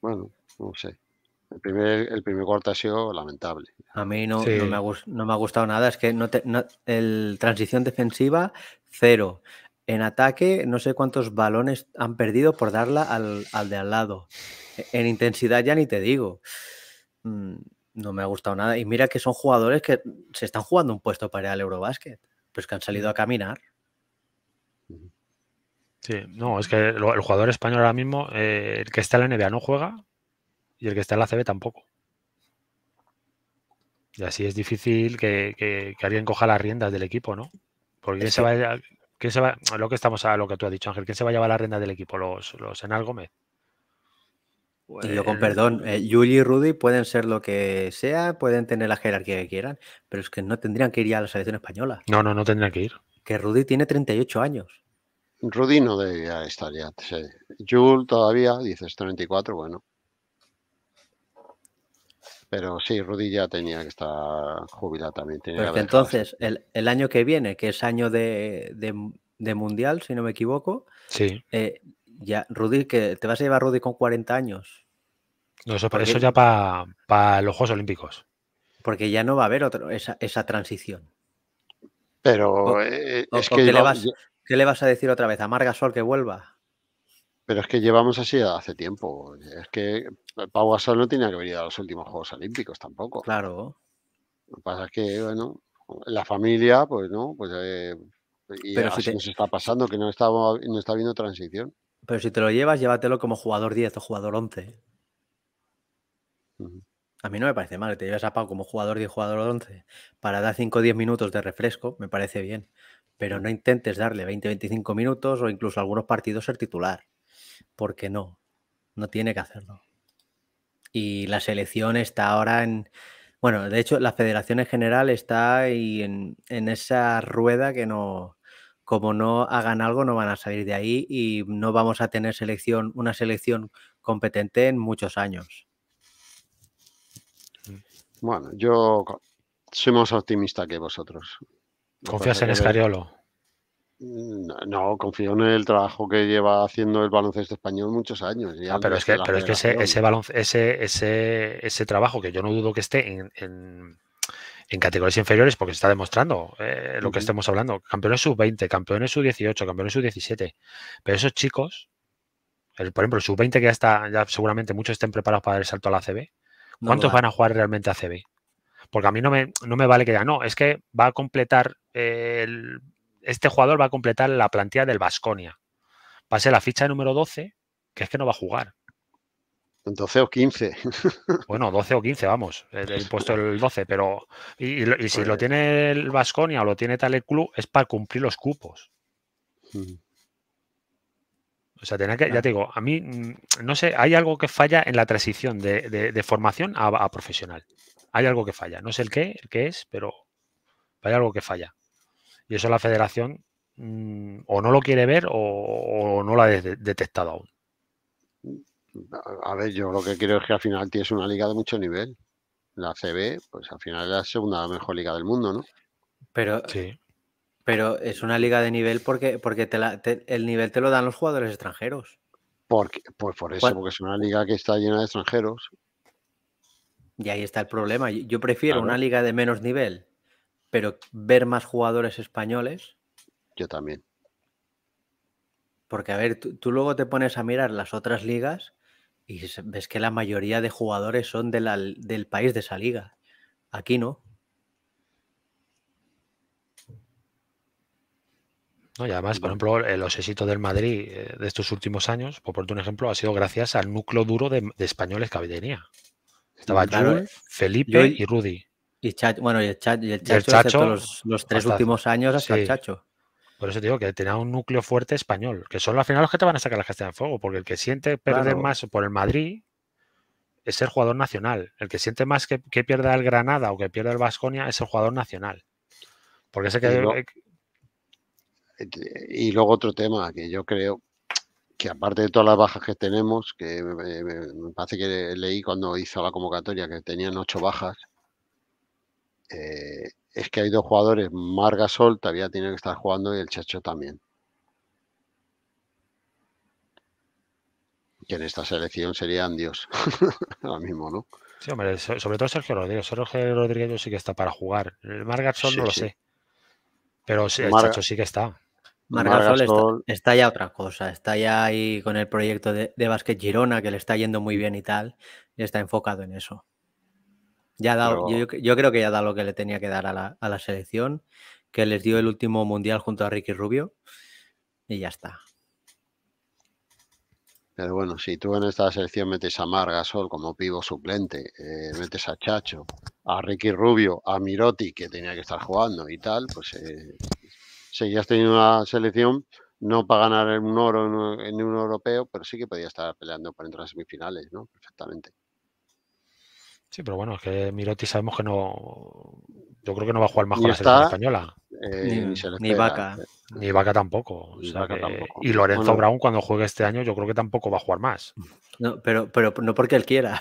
Bueno, no sé. El primer, el corte ha sido lamentable. A mí no, me, ha, gustado nada. Es que no, el transición defensiva, cero. En ataque, no sé cuántos balones han perdido por darla al, de al lado. E, en intensidad ya ni te digo. Mm, no me ha gustado nada. Y mira que son jugadores que se están jugando un puesto para el Eurobásquet. Pues que han salido a caminar. Sí, no, es que el, jugador español ahora mismo, eh, el que está en la NBA no juega, y el que está en la CB tampoco. Y así es difícil que, alguien coja las riendas del equipo, ¿no? Porque se, va se va, lo que estamos a lo que tú has dicho, Ángel, ¿quién se va a llevar las riendas del equipo? ¿Los, los Enal Gómez? Pues con perdón, eh, Yuli y Rudy pueden ser lo que sea, pueden tener la jerarquía que quieran, pero es que no tendrían que ir ya a la selección española. No, no, no tendrían que ir. Que Rudy tiene 38 años. Rudy no debería estar ya. Eh. Yul todavía, dices 34, bueno. Pero sí, Rudy ya tenía que estar jubilado también. entonces, el, año que viene, que es año de, Mundial, si no me equivoco, eh, ya, Rudy, que te vas a llevar Rudy con 40 años. No, eso, para eso ya para los Juegos Olímpicos. Porque ya no va a haber otro, esa, transición. Pero eh, es que. le vas, le vas a decir otra vez? ¿A Sol que vuelva? Pero es que llevamos así hace tiempo. Es que Pau Gasol no tenía que venir a los últimos Juegos Olímpicos tampoco. Claro. Lo que pasa es que, bueno, la familia, pues no, pues. Eh, y Pero así nos está pasando, que no está, no está viendo transición. Pero si te lo llevas, llévatelo como jugador 10 o jugador 11. A mí no me parece mal, te llevas a Pau como jugador 10, jugador 11, para dar 5 o 10 minutos de refresco, me parece bien. Pero no intentes darle 20, 25 minutos o incluso algunos partidos ser titular porque no, no tiene que hacerlo. Y la selección está ahora en, bueno, de hecho la federación en general está en, esa rueda que no, como no hagan algo, no van a salir de ahí y no vamos a tener selección, una selección competente en muchos años. Bueno, yo soy más optimista que vosotros. ¿Confías en Escariolo? Mm, no, confío en el trabajo que lleva haciendo el baloncesto español muchos años. Ah, pero es que, ese, ese, ese, trabajo, que yo no dudo que esté en, categorías inferiores, porque se está demostrando eh, lo que estamos hablando. Campeones sub-20, campeones sub-18, campeones sub-17. Pero esos chicos, por ejemplo, el sub-20 que ya está, ya seguramente muchos estén preparados para el salto a la CB. ¿Cuántos van a jugar realmente a CB? Porque a mí no me, vale que ya no, es que va a completar eh, el este jugador va a completar la plantilla del Vasconia. Pase la ficha número 12, que es que no va a jugar. 12 o 15. Bueno, 12 o 15, vamos. He puesto el 12, pero. Y, si lo pues tiene el Vasconia o lo tiene tal el club, es para cumplir los cupos. O sea, que, ya te digo, a mí, mm, no sé, hay algo que falla en la transición de, formación a, a, profesional. Hay algo que falla. No sé el qué, el qué es, pero hay algo que falla. Y eso la federación mm, o no lo quiere ver o, no la ha detectado aún. A ver, yo lo que quiero es que al final tienes una liga de mucho nivel. La CB, pues al final es la segunda mejor liga del mundo, ¿no? Pero, sí. pero es una liga de nivel porque, porque el nivel te lo dan los jugadores extranjeros. Porque, pues por eso, porque es una liga que está llena de extranjeros. Y ahí está el problema. Yo prefiero una liga de menos nivel pero ver más jugadores españoles. Yo también. Porque, a ver, tú, luego te pones a mirar las otras ligas y ves que la mayoría de jugadores son del país de esa liga. Aquí no. No, y además, por ejemplo, los éxitos del Madrid eh, de estos últimos años, por poner un ejemplo, ha sido gracias al núcleo duro de, españoles que tenía. Estaba claro, eh, Felipe y Rudy. Y Chacho, bueno, el, Chacho, y los, tres últimos años hasta el Chacho. Por eso te digo que tenía un núcleo fuerte español, que son al final los que te van a sacar la gestión de fuego, porque el que siente perder más por el Madrid es el jugador nacional. El que siente más que, pierda el Granada o que pierda el Vasconia es el jugador nacional. Porque ese que. Eh, y luego, otro tema que yo creo que aparte de todas las bajas que tenemos, que me parece que leí cuando hizo la convocatoria que tenían ocho bajas, eh, es que hay dos jugadores, Margasol todavía tiene que estar jugando y el Chacho también. Que en esta selección serían Dios. Ahora mismo, ¿no? Sí, hombre, sobre todo Sergio Rodríguez. Sergio Rodríguez sí que está para jugar. El Margasol no lo sé. Pero el Chacho sí que está. Margasol Está, ya otra cosa, está ya ahí con el proyecto de, de Girona que le está yendo muy bien y tal, y está enfocado en eso dado, yo, creo que ya da lo que le tenía que dar a la, selección, que les dio el último mundial junto a Ricky Rubio y ya está. Pero bueno, si tú en esta selección metes a sol como pivo suplente, eh, metes a Chacho, a Ricky Rubio, a Miroti, que tenía que estar jugando y tal, pues eh, seguías teniendo una selección no para ganar un oro en un europeo, pero sí que podía estar peleando por entrar a semifinales, ¿no? Perfectamente. Sí, pero bueno, es que Miroti sabemos que no. Yo creo que no va a jugar más con la selección española. Eh, ni, Vaca. Eh. Ni Vaca tampoco. Y Lorenzo Brown, cuando juegue este año, yo creo que tampoco va a jugar más. No, pero, pero no porque él quiera.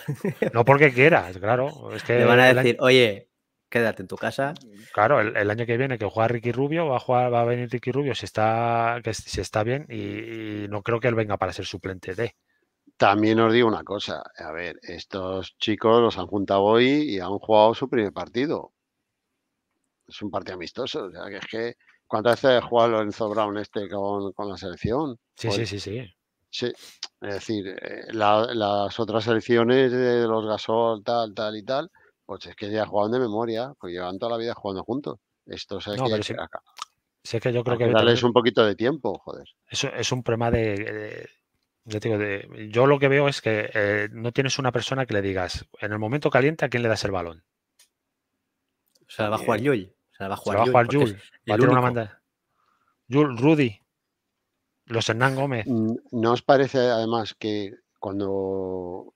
no porque quiera, claro. Es que Le van a decir, oye, quédate en tu casa. Claro, el, año que viene que juega Ricky Rubio, va a jugar, va a venir Ricky Rubio si está, que, si está bien, y no creo que él venga para ser suplente de. También os digo una cosa, a ver, estos chicos los han juntado hoy y han jugado su primer partido. Es un partido amistoso, o sea, que es que ¿cuántas veces ha jugado Lorenzo Brown este con, la selección? Sí, pues sí, sí, sí, sí. es decir, eh, las otras selecciones de los Gasol, tal, tal y tal, pues es que ya jugaban de memoria, pues llevan toda la vida jugando juntos. Esto es que, que yo creo que darles un poquito de tiempo, joder. Eso es un problema de yo, lo que veo es que eh, no tienes una persona que le digas, en el momento caliente, ¿a quién le das el balón? O sea, va a jugar eh, Yul. O sea, va a jugar, Se va a Yul. Yul, Rudy, los Hernán Gómez. Mm, ¿No os parece además que cuando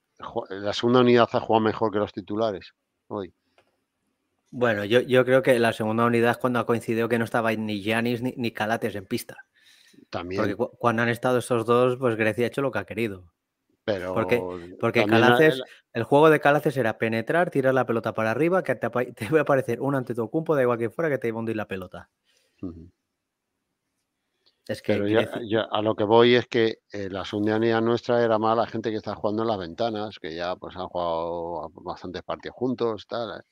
la segunda unidad ha jugado mejor que los titulares hoy? Bueno, yo, creo que la segunda unidad es cuando ha coincidido que no estaba ni Giannis ni Calates en pista. Porque cuando han estado esos dos, pues Grecia ha hecho lo que ha querido. Pero porque, Calaces, el juego de Calaces era penetrar, tirar la pelota para arriba, que te, va a aparecer un cumpo de igual que fuera que te iba a hundir la pelota. Es que a lo que voy es que eh, la sundianía nuestra era más la gente que está jugando en las ventanas, que ya pues han jugado bastantes partidos juntos, tal. Eh.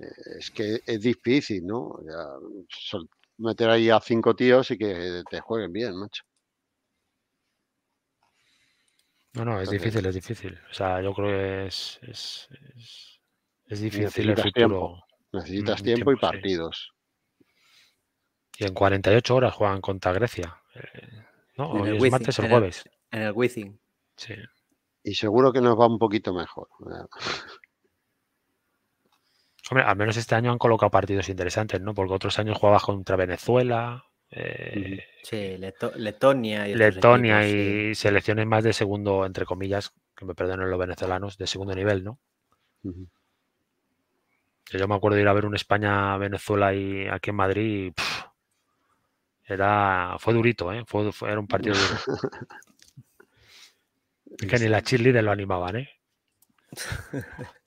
Eh, es que es difícil, ¿no? meter ahí a cinco tíos y que te jueguen bien, macho. No, no, es difícil, es difícil. O sea, yo creo que es, es, es, difícil el futuro. Necesitas mm, tiempo, y partidos. Y en 48 horas juegan contra Grecia. Eh, no, es el jueves. En el, Sí. Y seguro que nos va un poquito mejor. Hombre, al menos este año han colocado partidos interesantes, ¿no? Porque otros años jugaba contra Venezuela. Eh, sí, Letonia y Letonia y selecciones más de segundo, entre comillas, que me perdonen los venezolanos, de segundo nivel, ¿no? Yo me acuerdo de ir a ver un España-Venezuela y aquí en Madrid y, era, fue durito, ¿eh? Fue, era un partido duro. que ni la cheerleader lo animaban, ¿eh?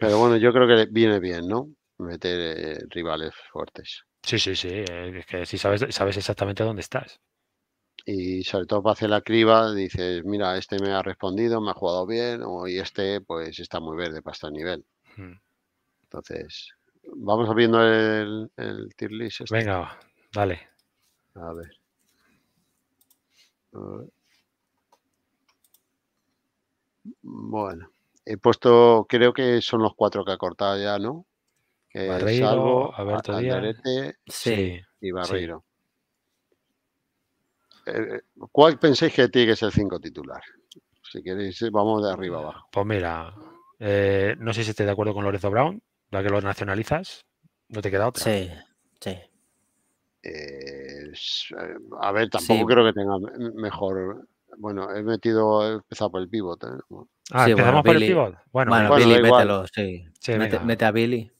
Pero bueno, yo creo que viene bien, ¿no? Meter eh, rivales fuertes. Sí, sí, sí. Eh, es que si sabes, sabes exactamente dónde estás. Y sobre todo para hacer la criba, dices, mira, este me ha respondido, me ha jugado bien, o, y este, pues está muy verde para este nivel. Entonces, vamos abriendo el, el tier list. Este. Venga, vale. A ver. Bueno. He puesto, creo que son los cuatro que ha cortado ya, ¿no? Barreiro, Salvo, sí, y Barreiro. Eh, ¿Cuál pensáis que tiene que ser el cinco titular? Si queréis, eh, vamos de arriba eh, abajo. Pues mira, no sé si estés de acuerdo con Lorenzo Brown, ya que lo nacionalizas, no te queda otra. Sí, sí. a ver, tampoco creo que tenga mejor bueno, he metido, he empezado por el pivot. ¿eh? Ah, sí, empezamos por el pivot. Bueno, Billy, mételo, sí. mete, a Billy.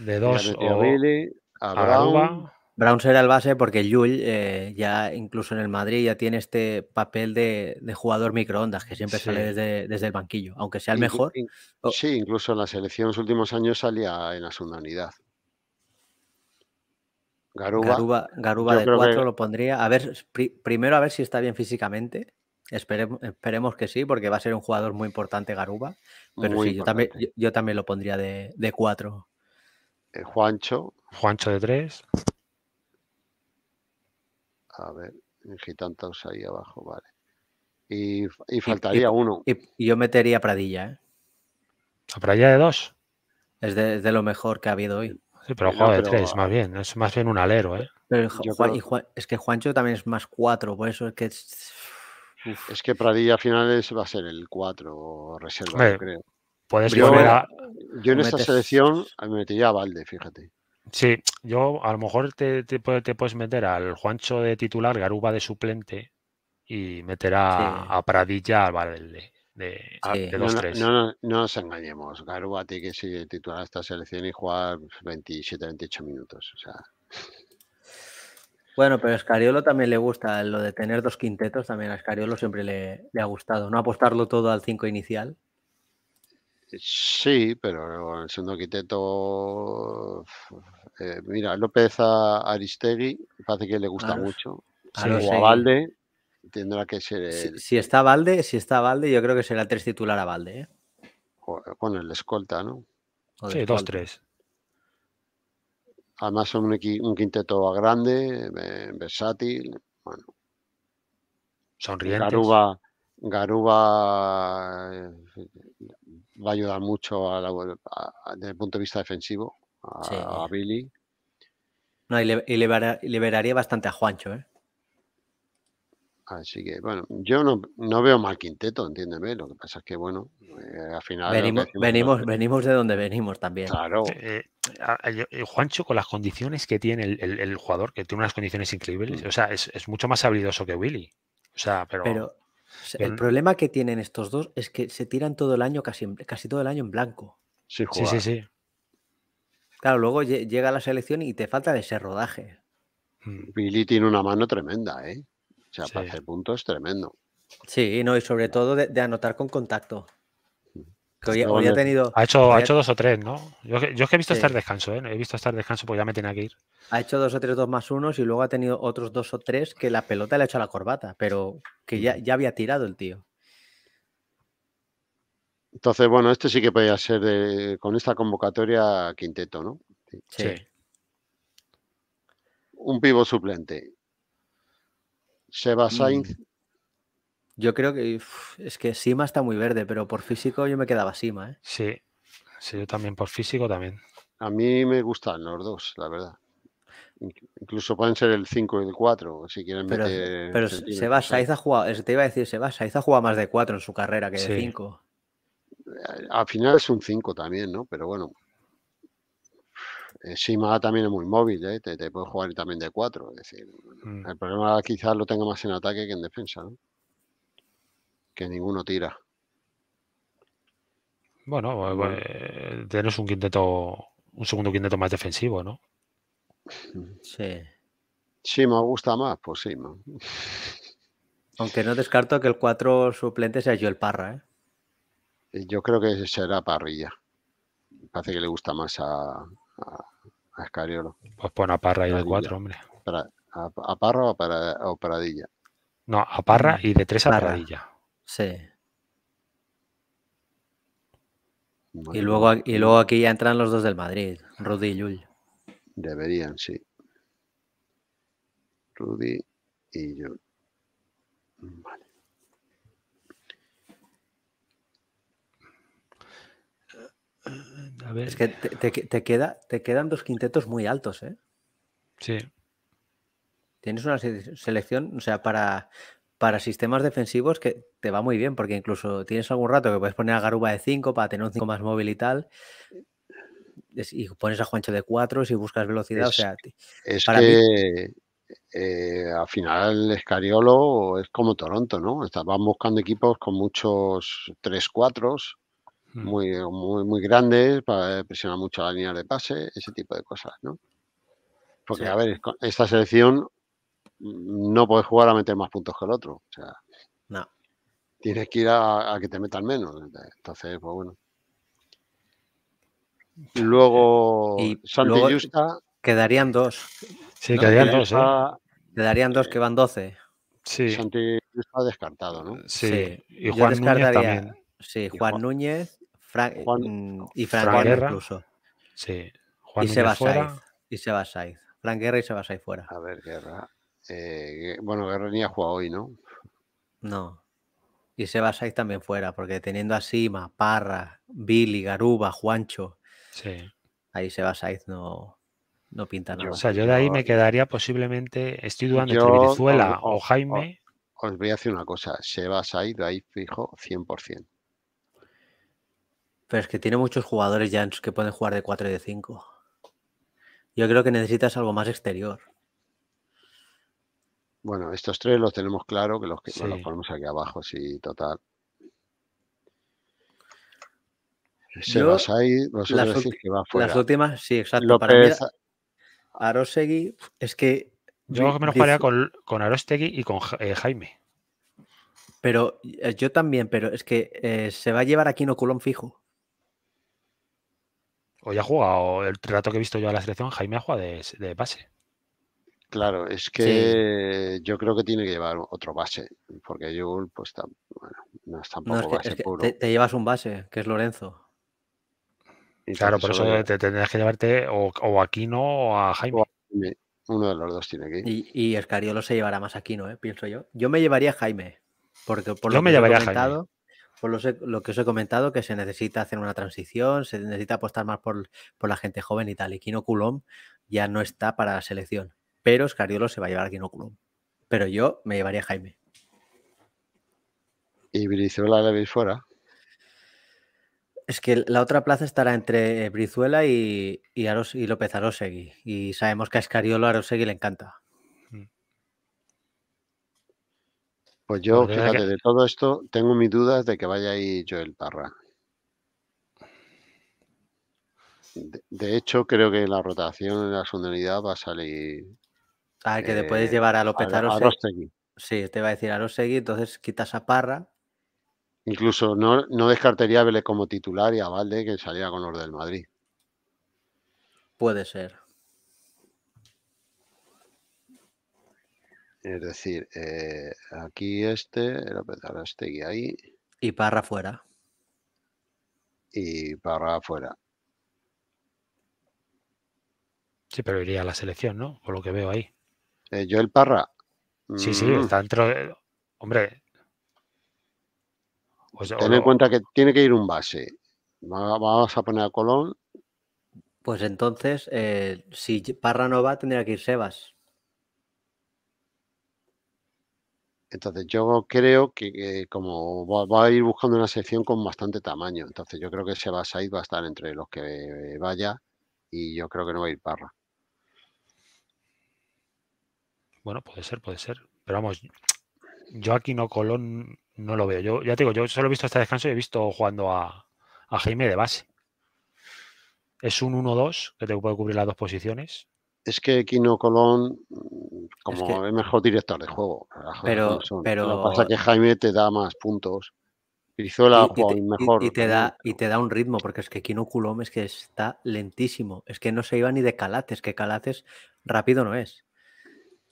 De dos. O a Billy, a, Brown. Brown será el base porque Yul eh, ya incluso en el Madrid ya tiene este papel de, jugador microondas que siempre sale desde, el banquillo, aunque sea el mejor. Sí, incluso en la selección en los últimos años salía en la segunda unidad. Garuba. Garuba, de cuatro lo pondría. A ver, primero a ver si está bien físicamente. esperemos que sí, porque va a ser un jugador muy importante Garuba. Pero sí, yo también, lo pondría de, de 4. Eh, Juancho. Juancho de 3. A ver, Gitantos ahí abajo, vale. Y, faltaría uno. Y, yo metería a Pradilla. ¿eh? ¿A Pradilla de 2? Es es de lo mejor que ha habido hoy pero juega de tres, más bien. Es más bien un alero, ¿eh? es que Juancho también es más cuatro, por eso es que. Es que Pradilla a finales va a ser el 4 reserva, yo creo. yo, en esta selección me metería a Valde, fíjate. Sí, yo a lo mejor te, te, puedes meter al Juancho de titular, Garuba de suplente y meter a, Pradilla a Pradilla al Valde no, nos engañemos. a tiene que ser titular esta selección y jugar 27, 28 minutos. Bueno, pero a Escariolo también le gusta lo de tener dos quintetos. También a Escariolo siempre le, ha gustado. No apostarlo todo al cinco inicial. Sí, pero el segundo quinteto. Eh, mira, López a Aristegui parece que le gusta mucho. A sí, que Si, está Valde, si está Valde, yo creo que será tres titular a Valde. ¿eh? Con el escolta, ¿no? sí, dos, tres. Además, un, quinteto grande, versátil. Bueno. sonriente Garuba, Garuba eh, va a ayudar mucho a la, desde el punto de vista defensivo a, Billy. y, le, y liberaría bastante a Juancho, ¿eh? Así que, bueno, yo no, veo mal quinteto, entiéndeme. Lo que pasa es que, bueno, eh, al final. Venimos, venimos, de donde venimos también. Claro. Eh, eh, Juancho, con las condiciones que tiene el, jugador, que tiene unas condiciones increíbles, mm. o sea, es, mucho más habilidoso que Willy. O sea, pero. el problema que tienen estos dos es que se tiran todo el año, casi, casi todo el año en blanco. Sí, sí, sí, Claro, luego llega la selección y te falta ese rodaje. Mm. Willy tiene una mano tremenda, ¿eh? O sea, para hacer puntos es tremendo. Sí, no, y sobre todo de, anotar con contacto. ha, tenido... ha, hecho, ha dos o tres, ¿no? Yo, es que he visto estar descanso, ¿eh? He visto estar descanso porque ya me tenía que ir. Ha hecho dos o tres, dos más unos y luego ha tenido otros dos o tres que la pelota le ha hecho a la corbata, pero que ya, había tirado el tío. Entonces, bueno, este sí que podía ser con esta convocatoria quinteto, ¿no? Sí. sí. Un pivo suplente. Seba mm. Sainz. Yo creo que es que Sima está muy verde, pero por físico yo me quedaba Sima. ¿eh? Sí, yo también por físico también. A mí me gustan los dos, la verdad. Incluso pueden ser el 5 y el 4, si quieren pero, meter. Pero Seba Sainz ha jugado, te iba a decir, Seba Sainz ha jugado más de 4 en su carrera que de 5. Eh, al final es un 5 también, ¿no? Pero bueno. Sima también es muy móvil, ¿eh? te, puede jugar también de cuatro. Es decir, mm. el problema quizás lo tenga más en ataque que en defensa, ¿no? que ninguno tira. Bueno, pues, bueno, pues, un quinteto, un segundo quinteto más defensivo, ¿no? Sí. Sí, me gusta más, pues sí. Aunque no descarto que el cuatro suplente sea yo el Parra, ¿eh? Yo creo que será parrilla. parece que le gusta más a, a, ah, Escariolo. Pues pon a Parra y de cuatro, hombre. Para, a, Parra o, para, Paradilla? No, a Parra mm. y de tres a Paradilla. Sí. Y, luego, y luego aquí ya entran los dos del Madrid, Rudy y Yul. Deberían, sí. Rudy y Yul. Vale. Es que te, queda, te quedan dos quintetos muy altos, ¿eh? Sí. Tienes una selección, o sea, para, para sistemas defensivos que te va muy bien, porque incluso tienes algún rato que puedes poner a Garuba de 5 para tener un 5 más móvil y tal. Y pones a Juancho de 4 si buscas velocidad. Es, o sea, que eh, al final el Escariolo es como Toronto, ¿no? Van buscando equipos con muchos 3-4 Mm. muy, muy, muy grandes para presionar mucho la línea de pase, ese tipo de cosas, Porque, a ver, esta selección mm, no puedes jugar a meter más puntos que el otro. sea, Tienes que ir a, que te metan menos. Entonces, pues bueno. Luego, Santi Quedarían dos. Sí, quedarían dos. ¿eh? Quedarían dos que eh, van 12. Sí. Santi Justa descartado, ¿no? Sí. Y Juan Núñez también. Juan Núñez eh, mm, y Frank, Guerra, incluso. Sí. y Seba y Frank Guerra y Seba Saiz fuera. A ver, Guerra. Eh, bueno, Guerra ni ha jugado hoy, ¿no? No. Y Seba Saiz también fuera, porque teniendo a Sima, Parra, Billy, Garuba, Juancho. Sí. Ahí Seba Saiz no, no pinta nada. o sea, yo de ahí me quedaría posiblemente, estoy dudando Venezuela o, Jaime. Os voy a decir una cosa, Seba Saiz de ahí fijo 100%. Pero es que tiene muchos jugadores ya que pueden jugar de 4 y de 5. Yo creo que necesitas algo más exterior. Bueno, estos tres los tenemos claro, que los que los ponemos aquí abajo, sí, total. Se vas ahí, vas a que va fuera. Las últimas, sí, exacto. Arosegui, es que. Yo que me menos jugaría con, con Arostegui y con eh, Jaime. Pero eh, yo también, pero es que eh, se va a llevar aquí en Oculón fijo ya ha jugado, el trato que he visto yo a la selección, Jaime ha jugado de, base. Claro, es que yo creo que tiene que llevar otro base, porque Jul, pues no es tampoco base Te, llevas un base, que es Lorenzo. Y claro, por eso te tendrías que llevarte o, a Kino o a Jaime. Uno de los dos tiene que ir. Y, y Escariolo se llevará más a Kino, eh, pienso yo. Yo me llevaría a Jaime, porque por lo que me llevaría he comentado, por lo, que os he comentado, que se necesita hacer una transición, se necesita apostar más por, la gente joven y tal. Y Kino Coulomb ya no está para la selección, pero Escariolo se va a llevar a Kino Coulomb. Pero yo me llevaría a Jaime. ¿Y Brizuela la veis fuera? Es que la otra plaza estará entre Brizuela y, y López Arosegui. Y sabemos que a Escariolo Arosegui le encanta. Pues yo, fíjate, de todo esto, tengo mis dudas de que vaya ahí Joel Parra. De, hecho, creo que la rotación en la unidad va a salir. Ah, que te puedes eh, llevar a López a, Sí, te va a decir a Arosegui, entonces quitas a Parra. Incluso no, no descartaría a Vélez como titular y a Valde que salía con los del Madrid. Puede ser. Es decir, eh, aquí este, apretar este y ahí. Y parra afuera. Y parra afuera. Sí, pero iría a la selección, ¿no? Por lo que veo ahí. Eh, yo el parra. Sí, sí, mm. está dentro. Hombre. Pues, Ten en cuenta que tiene que ir un base. Vamos a poner a Colón. Pues entonces, eh, si Parra no va, tendría que ir Sebas. Entonces yo creo que, eh, como va, a ir buscando una sección con bastante tamaño, entonces yo creo que ese va a estar entre los que vaya y yo creo que no va a ir Parra. Bueno, puede ser, puede ser. Pero vamos, yo aquí no Colón no lo veo. Yo ya te digo, yo solo he visto este descanso y he visto jugando a, a Jaime de base. Es un 1-2 que te puede cubrir las dos posiciones es que Kino Colón, mm, como es, mejor director de juego, ah, pero, pero... lo que pasa que Jaime te da más puntos. y, mejor. Y, te da, y te da un ritmo, porque es que Kino Colón es que está lentísimo. Es que no se iba ni de calates, que calates rápido no es.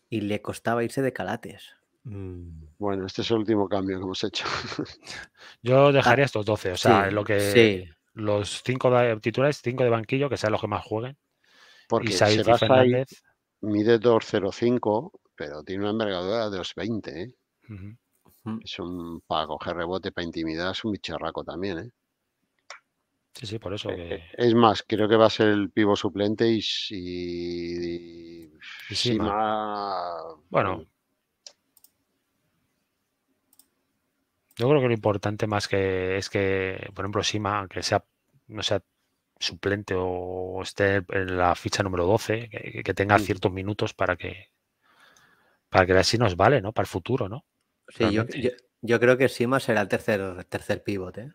Y le costaba irse de calates. Mm. Bueno, este es el último cambio que hemos hecho. Yo dejaría ah, estos 12, o sea, lo que los cinco titulares, 5 de banquillo, que sean los que más jueguen. Porque mide 2,05, pero tiene una envergadura de 2,20. ¿eh? Es un, para coger rebote, para intimidar, es un bicharraco también. ¿eh? Sí, sí, por eso. Eh, eh, es más, creo que va a ser el pivo suplente y Bueno. Yo creo que lo importante más que es que, por ejemplo, Sima, aunque sea, no sea suplente o esté en la ficha número 12, que, tenga ciertos minutos para que para que así nos vale, ¿no? Para el futuro, ¿no? Sí, yo, creo que Sima será el tercer, tercer pivote. ¿eh?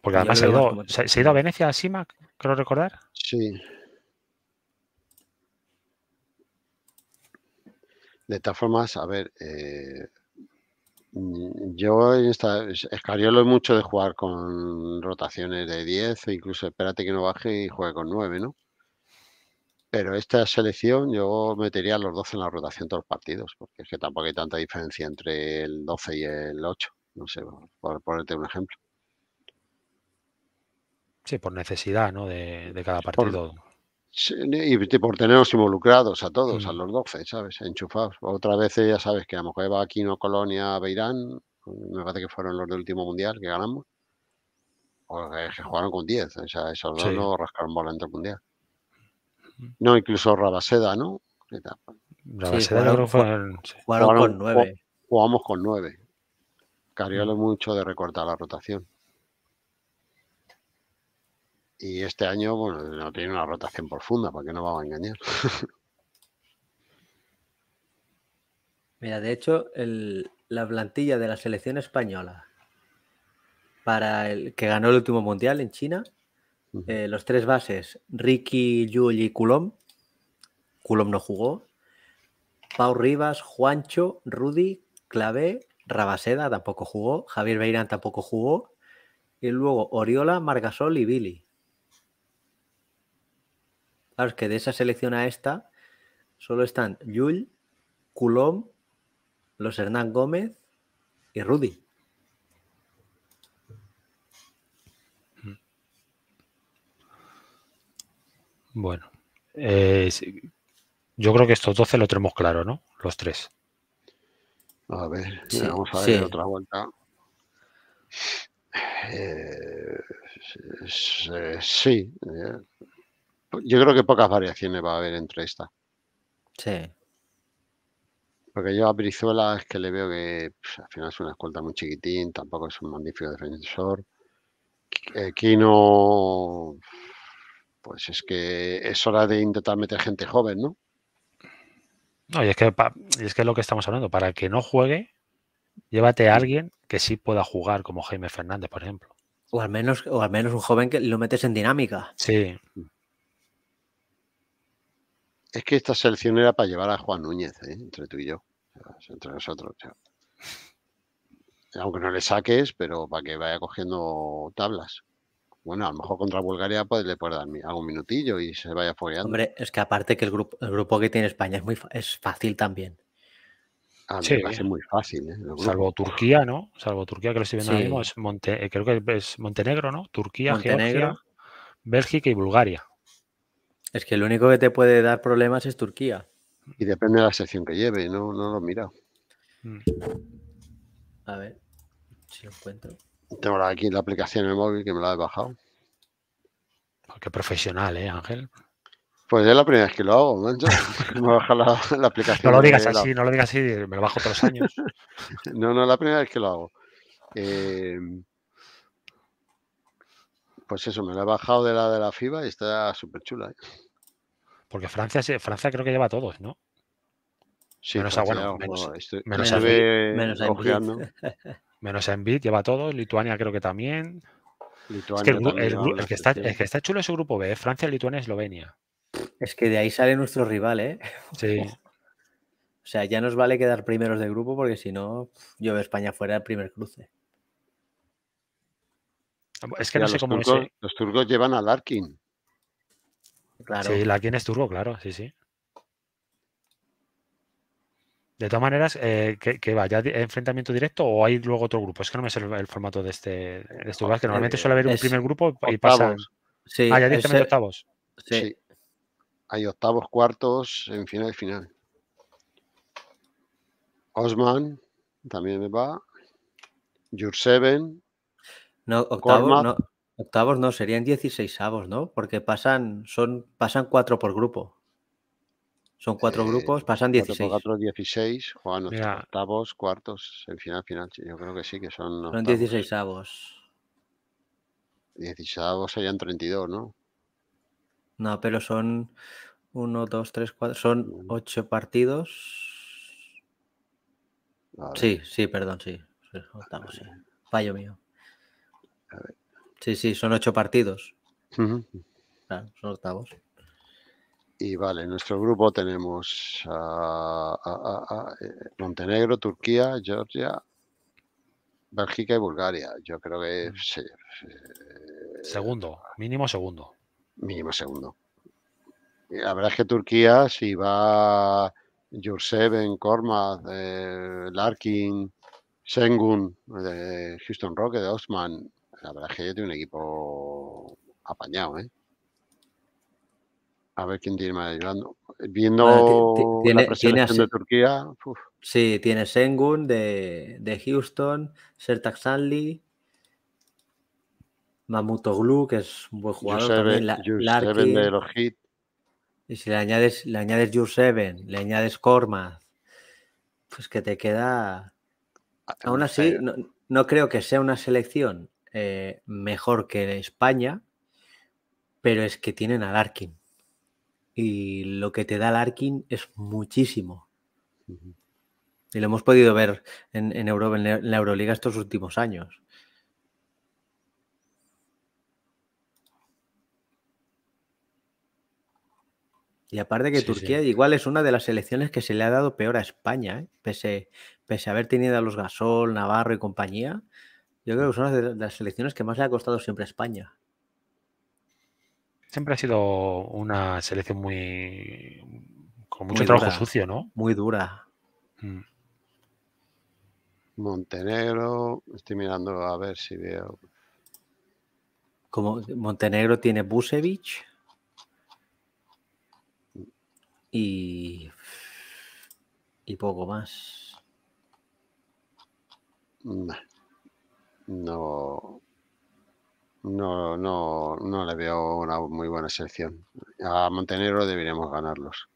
Porque además se ha, ido, a Venecia a Sima, creo recordar. Sí. De todas formas, a ver, eh, Mm, yo en esta, Escariolo mucho de jugar con rotaciones de 10 o incluso espérate que no baje y juegue con 9, ¿no? Pero esta selección yo metería los 12 en la rotación todos los partidos, porque es que tampoco hay tanta diferencia entre el 12 y el 8, no sé, por ponerte un ejemplo. Sí, por necesidad, ¿no? De, cada partido y por tenerlos involucrados a todos, a los 12, ¿sabes? Enchufados. Otra vez, ya sabes, que a lo mejor va Aquino, Colonia, Beirán, pues, me parece que fueron los del último mundial que ganamos, o pues, eh, que jugaron con 10, o sea, esos dos no rascaron bola en el mundial. No, incluso Rabaseda, ¿no? Rabaseda jugaron, con 9. Jugamos con 9. Cariola mucho de recortar la rotación. Y este año, bueno, no tiene una rotación profunda, porque no vamos a engañar? Mira, de hecho, la plantilla de la selección española para el que ganó el último mundial en China, eh, los tres bases, Ricky, Yul y Coulomb, Coulomb no jugó, Pau Rivas, Juancho, Rudy, Clave, Rabaseda tampoco jugó, Javier Beirán tampoco jugó, y luego Oriola, Margasol y Billy que de esa selección a esta solo están Yul, Coulomb, los Hernán Gómez y Rudy. Bueno, yo creo que estos 12 lo tenemos claro, ¿no? Los tres. A ver, vamos a ver otra vuelta. Eh, eh sí, eh, yo creo que pocas variaciones va a haber entre esta. Sí. Porque yo a Brizuela es que le veo que al final es una escolta muy chiquitín, tampoco es un magnífico defensor. Eh, no... pues es que es hora de intentar meter gente joven, ¿no? No, y es que, es, que lo que estamos hablando, para el que no juegue, llévate a alguien que sí pueda jugar, como Jaime Fernández, por ejemplo. O al menos, o al menos un joven que lo metes en dinámica. Sí. Mm. Es que esta selección era para llevar a Juan Núñez, ¿eh? entre tú y yo, entre nosotros. Aunque no le saques, pero para que vaya cogiendo tablas. Bueno, a lo mejor contra Bulgaria pues, le puedes dar algún minutillo y se vaya fogueando. Hombre, es que aparte que el grupo, el grupo que tiene España es, muy, es fácil también. A va a ser muy fácil. ¿eh? Salvo Turquía, ¿no? Salvo Turquía, que lo estoy viendo ahora mismo, es Monte, creo que es Montenegro, ¿no? Turquía, Montenegro. Bélgica y Bulgaria. Es que el único que te puede dar problemas es Turquía. Y depende de la sección que lleve, no, no lo mira. Mm. A ver si lo encuentro. Tengo aquí la aplicación en el móvil que me la he bajado. Qué profesional, ¿eh, Ángel? Pues es la primera vez que lo hago, mancho. Me baja la, la aplicación. No lo digas así, no lo digas así, me lo bajo todos años. no, no, es la primera vez que lo hago. Eh, pues eso, me lo he bajado de la de la FIBA y está súper chula. ¿eh? Porque Francia, Francia creo que lleva a todos, ¿no? menos a bueno, menos, a Envid, menos, Envid. lleva a todos, Lituania creo que también. es que está, chulo es su grupo B, Francia, Lituania, Eslovenia. Es que de ahí sale nuestro rival, ¿eh? Sí. O sea, ya nos vale quedar primeros de grupo porque si no, yo veo España fuera el primer cruce. Es que no sé cómo turcos, Los turcos llevan a Larkin. Claro. Sí, Larkin es turco, claro, sí, sí. De todas maneras, eh, va? ya enfrentamiento directo o hay luego otro grupo. Es que no me sé el, formato de este, de este que normalmente suele haber un primer grupo y pasa... Sí, ah, ya octavos. Sí. Hay octavos, cuartos, en final y final. Osman también me va. Jurseven. No, octavos no, octavos no, serían 16 avos, ¿no? Porque pasan, son, pasan cuatro por grupo. Son cuatro eh, grupos, pasan 16. Cuatro cuatro, 16, juegan octavos, cuartos, en final, final. Yo creo que sí, que son. Octavos. Son 16 avos. 16 avos serían 32, ¿no? No, pero son 1, 2, 3, 4, son 8 partidos. Sí, sí, perdón, sí. Octavos, sí. Fallo mío. Sí, sí, son ocho partidos. son octavos. Y vale, en nuestro grupo tenemos a, eh, Montenegro, Turquía, Georgia, Bélgica y Bulgaria. Yo creo que mm. eh, segundo, mínimo segundo. Mínimo segundo. la verdad es que Turquía, si va Jurseven, Kormaz, eh, Larkin, Sengun, Houston rock de Osman, la verdad es que yo un equipo apañado, ¿eh? A ver quién tiene más ayudando. Viendo ¿Tiene, la presentación de Turquía. Sí, tiene Sengun de, de Houston, Sertak Sanli, Mamutoglu, que es un buen jugador también. de los hits. Y si le añades, le añades le añades Korma pues que te queda. Ah, aún así, no, no creo que sea una selección eh, mejor que España, pero es que tienen al Arkin Y lo que te da Arkin es muchísimo. Y lo hemos podido ver en, Europa, en la Euroliga estos últimos años. Y aparte que Turquía igual es una de las selecciones que se le ha dado peor a España, ¿eh? pese, pese a haber tenido a los Gasol, Navarro y compañía, yo creo que son las, las selecciones que más le ha costado siempre a España. Siempre ha sido una selección muy. con mucho trabajo sucio, ¿no? Muy dura. Mm. Montenegro, estoy mirando a ver si veo. Como Montenegro tiene Busevich y, y poco más. Vale no, no, no, no le veo una muy buena selección. A Montenegro deberíamos ganarlos.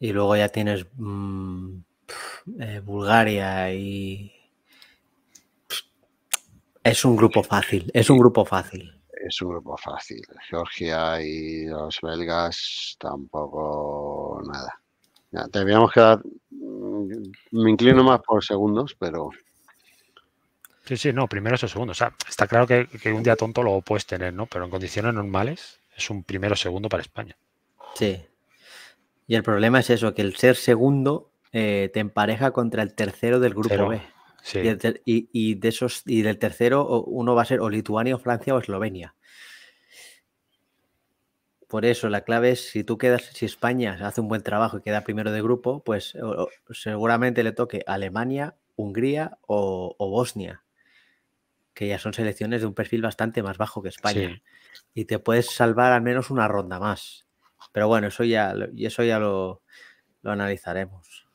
Y luego ya tienes mm, eh, Bulgaria y... Es un grupo fácil, es un grupo fácil. Es un grupo fácil. Georgia y los belgas tampoco nada. Ya, habíamos mm, Me inclino más por segundos, pero... Sí, sí, no, es o segundo. O sea, está claro que, un día tonto lo puedes tener, ¿no? Pero en condiciones normales es un primero o segundo para España. Sí. Y el problema es eso, que el ser segundo eh, te empareja contra el tercero del grupo B. Sí. Y, de esos, y del tercero uno va a ser o Lituania o Francia o Eslovenia. Por eso la clave es si tú quedas, si España hace un buen trabajo y queda primero de grupo, pues seguramente le toque Alemania, Hungría o Bosnia que ya son selecciones de un perfil bastante más bajo que España. Y te puedes salvar al menos una ronda más. Pero bueno, eso ya, eso ya lo, analizaremos.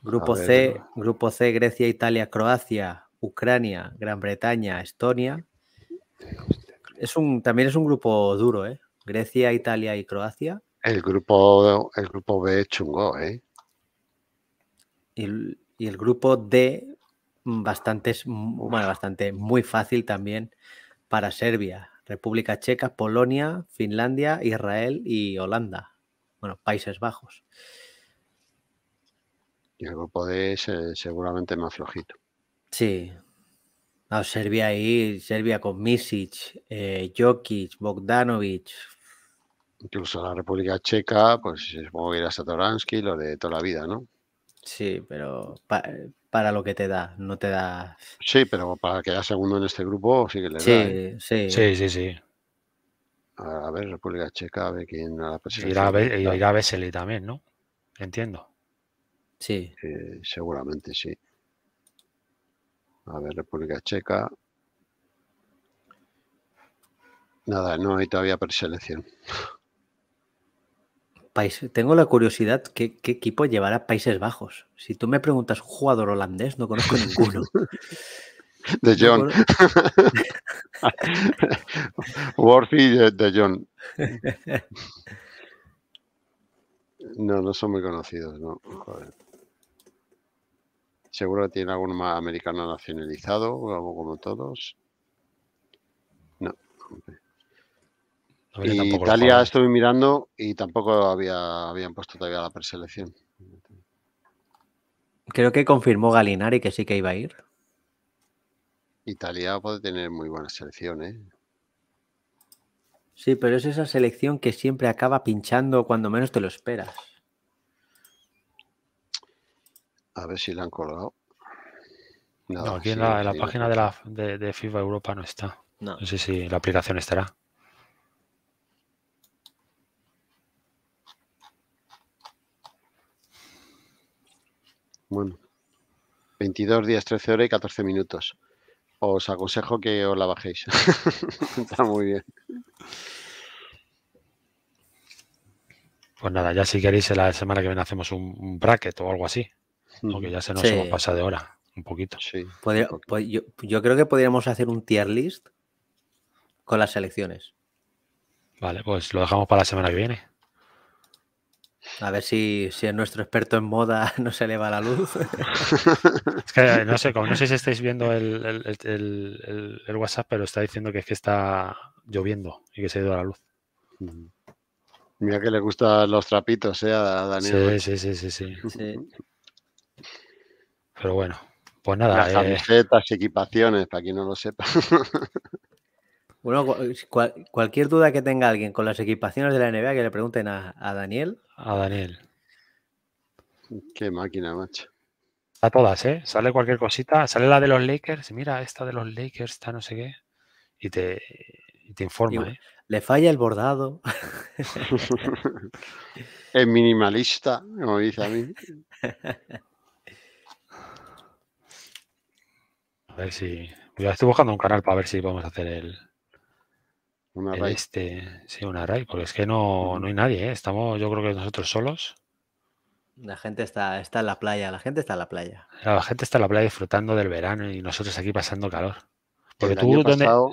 Grupo C, Grupo C, Grecia, Italia, Croacia, Ucrania, Gran Bretaña, Estonia. Es un, también es un grupo duro, ¿eh? Grecia, Italia y Croacia. El grupo, el grupo B chungo, ¿eh? y el grupo D Mm, bastante, bueno, bastante muy fácil también para Serbia, República Checa, Polonia, Finlandia, Israel y Holanda. Bueno, Países Bajos. Y el grupo de es eh, seguramente más flojito. Sí. No, Serbia ahí, Serbia con Misic, eh, Jokic, Bogdanovic. Incluso la República Checa, pues supongo que era Satoransky, lo de toda la vida, ¿no? Sí, pero eh, para lo que te da, no te da. Sí, pero para quedar segundo en este grupo sí que le sí, da. ¿eh? Sí, sí, sí, eh. A ver, República Checa, a ver quién a la Irá a, irá a también, ¿no? Entiendo. Sí. seguramente sí. A ver, República Checa. Nada, no hay todavía preselección tengo la curiosidad ¿qué, equipo llevará Países Bajos. Si tú me preguntas jugador holandés, no conozco ninguno. De John. Worthy de, John. No, no son muy conocidos, no. Seguro que tiene algún más americano nacionalizado, o algo como todos. No. Italia estuve mirando y tampoco había, habían puesto todavía la preselección. Creo que confirmó Galinari que sí que iba a ir. Italia puede tener muy buenas selecciones. ¿eh? Sí, pero es esa selección que siempre acaba pinchando cuando menos te lo esperas. A ver si la han colgado. aquí en la, página de, la, de, FIFA Europa no está. no sé si la aplicación estará. Bueno, 22 días, 13 horas y 14 minutos. Os aconsejo que os la bajéis. Está muy bien. Pues nada, ya si queréis la semana que viene hacemos un, bracket o algo así. Porque ya se nos hemos pasado de hora un poquito. Sí, pues Yo, yo, creo que podríamos hacer un tier list con las selecciones. Vale, pues lo dejamos para la semana que viene. A ver si, si es nuestro experto en moda no se le va la luz. es que no sé, si estáis viendo el, WhatsApp, pero está diciendo que es que está lloviendo y que se ha ido la luz. Mm. Mira que le gustan los trapitos, ¿eh? A Daniel. Sí, eh. sí, sí, sí, sí. Pero bueno, pues nada. Las eh. camisetas, equipaciones, para quien no lo sepa. Bueno, eh, cualquier duda que tenga alguien con las equipaciones de la NBA, que le pregunten a, Daniel. A Daniel. Qué máquina, macho. A todas, ¿eh? Sale cualquier cosita. Sale la de los Lakers. Mira, esta de los Lakers, está no sé qué. Y te, informa, ¿eh? Le falla el bordado. es minimalista, como dice a mí. A ver si. estoy buscando un canal para ver si podemos hacer el, ¿Una Este, sí, una array, porque es que no, hay nadie, ¿eh? estamos yo creo que nosotros solos. La gente está, está en la playa, la gente está en la playa. La gente está en la playa disfrutando del verano y nosotros aquí pasando calor. Porque tú, año pasado,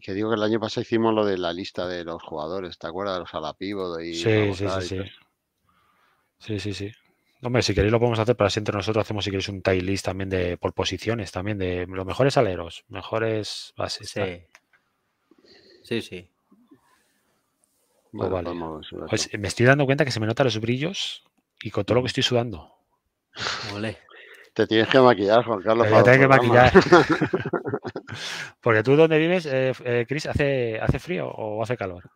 que digo que el año pasado hicimos lo de la lista de los jugadores, ¿te acuerdas? Los alapivo y... Sí, sí, sí, sí. sí, sí, sí. Hombre, si queréis lo podemos hacer, pero siempre nosotros hacemos, si queréis, un tail list también de por posiciones, también de los mejores aleros, mejores bases. Sí, Sí, sí. Pues me estoy dando cuenta que se me notan los brillos y con todo lo que estoy sudando. Te tienes que maquillar, Juan Carlos. Te tienes que maquillar. Porque tú dónde vives, eh, eh ¿hace, ¿hace frío o hace calor?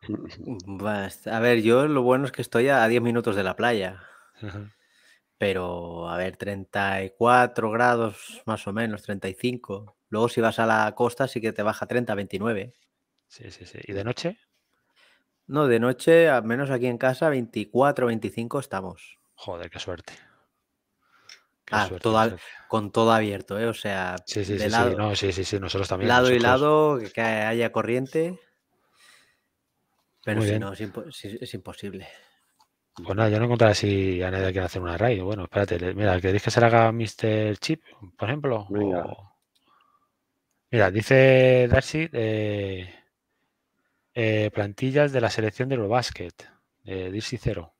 A ver, yo lo bueno es que estoy a 10 minutos de la playa. Pero, a ver, 34 grados más o menos, 35. Luego si vas a la costa sí que te baja 30, 29. Sí, sí, sí. ¿Y de noche? No, de noche, al menos aquí en casa, 24, 25 estamos. Joder, qué suerte. ah, con todo abierto, ¿eh? O sea, lado, sí, nosotros también. Lado y lado, que haya corriente. Pero si no, es, imposible. Pues nada, yo no encontraré si a nadie quiere hacer una raid. Bueno, espérate, mira, ¿queréis que se la haga Mr. Chip, por ejemplo? Mira, dice Darcy, eh, eh, plantillas de la selección de Eurobasket, eh, DC Cero.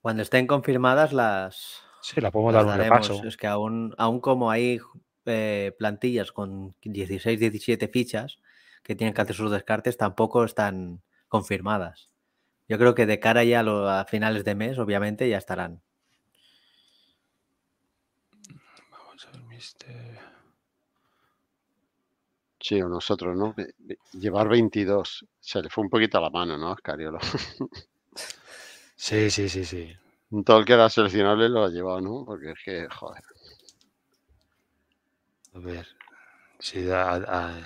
Cuando estén confirmadas las... Sí, la podemos dar un Es que aún, aún como hay eh, plantillas con 16, 17 fichas que tienen que hacer sus descartes, tampoco están confirmadas. Yo creo que de cara ya a, finales de mes, obviamente, ya estarán. Vamos a ver, mister... Sí, o nosotros, ¿no? Llevar 22. Se le fue un poquito a la mano, ¿no, Ascariolo? Sí, sí, sí, sí. Todo el que era seleccionable lo ha llevado, ¿no? Porque es que, joder. A ver. Sí, da.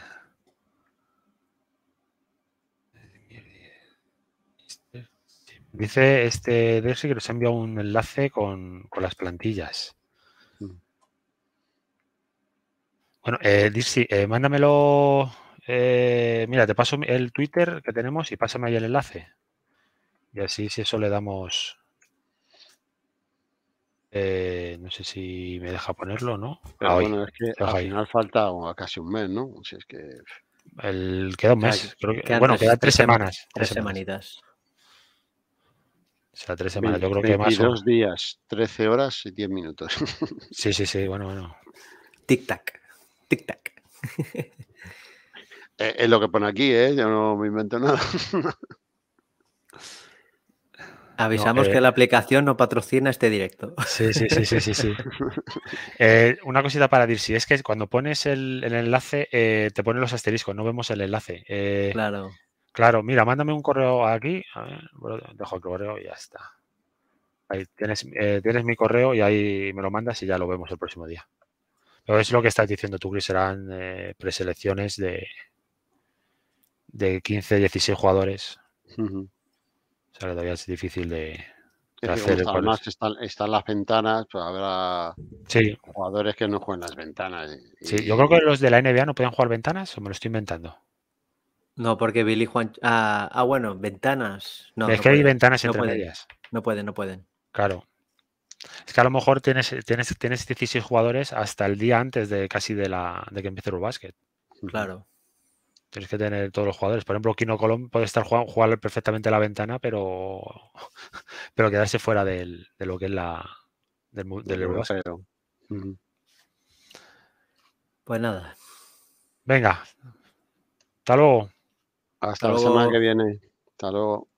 Este, dice este Dersi que nos ha enviado un enlace con, con las plantillas. Bueno, eh, eh mándamelo. Eh, mira, te paso el Twitter que tenemos y pásame ahí el enlace. Y así, si eso le damos. Eh, no sé si me deja ponerlo, ¿no? Pero ah, bueno, es que al final falta casi un mes, ¿no? Si es que. El, queda un mes. bueno, queda tres semanas. Tres, semanitas. O sea, tres semanas. Yo creo que más. Dos días, trece horas y diez minutos. Sí, sí, sí. Bueno, bueno. Tic-tac. Tic-tac. Eh, es lo que pone aquí, ¿eh? Yo no me invento nada. Avisamos eh. que la aplicación no patrocina este directo. Sí, sí, sí, sí, sí. sí. Eh, una cosita para decir, si es que cuando pones el, enlace, te ponen los asteriscos, no vemos el enlace. claro. Claro, mira, mándame un correo aquí. dejo el correo y ya está. Ahí tienes mi correo y ahí me lo mandas y ya lo vemos el próximo día es lo que estás diciendo tú, Chris, serán eh, preselecciones de, de 15, 16 jugadores. O sea, todavía es difícil de, hacer. además, están, las ventanas, pues habrá jugadores que no juegan las ventanas. sí, yo creo que los de la NBA no pueden jugar ventanas o me lo estoy inventando. No, porque Billy Juan. Ah, ah bueno, ventanas. es que hay ventanas no entre pueden, No pueden, no pueden. Claro. Es que a lo mejor tienes, tienes, 16 jugadores hasta el día antes de casi de, la, que empiece el básquet. Claro. Tienes que tener todos los jugadores. Por ejemplo, Kino Colón puede estar jugando, jugar perfectamente la ventana, pero, pero quedarse fuera de lo que es la del, Pues nada. Venga. Hasta luego. Hasta, la semana que viene. Hasta luego.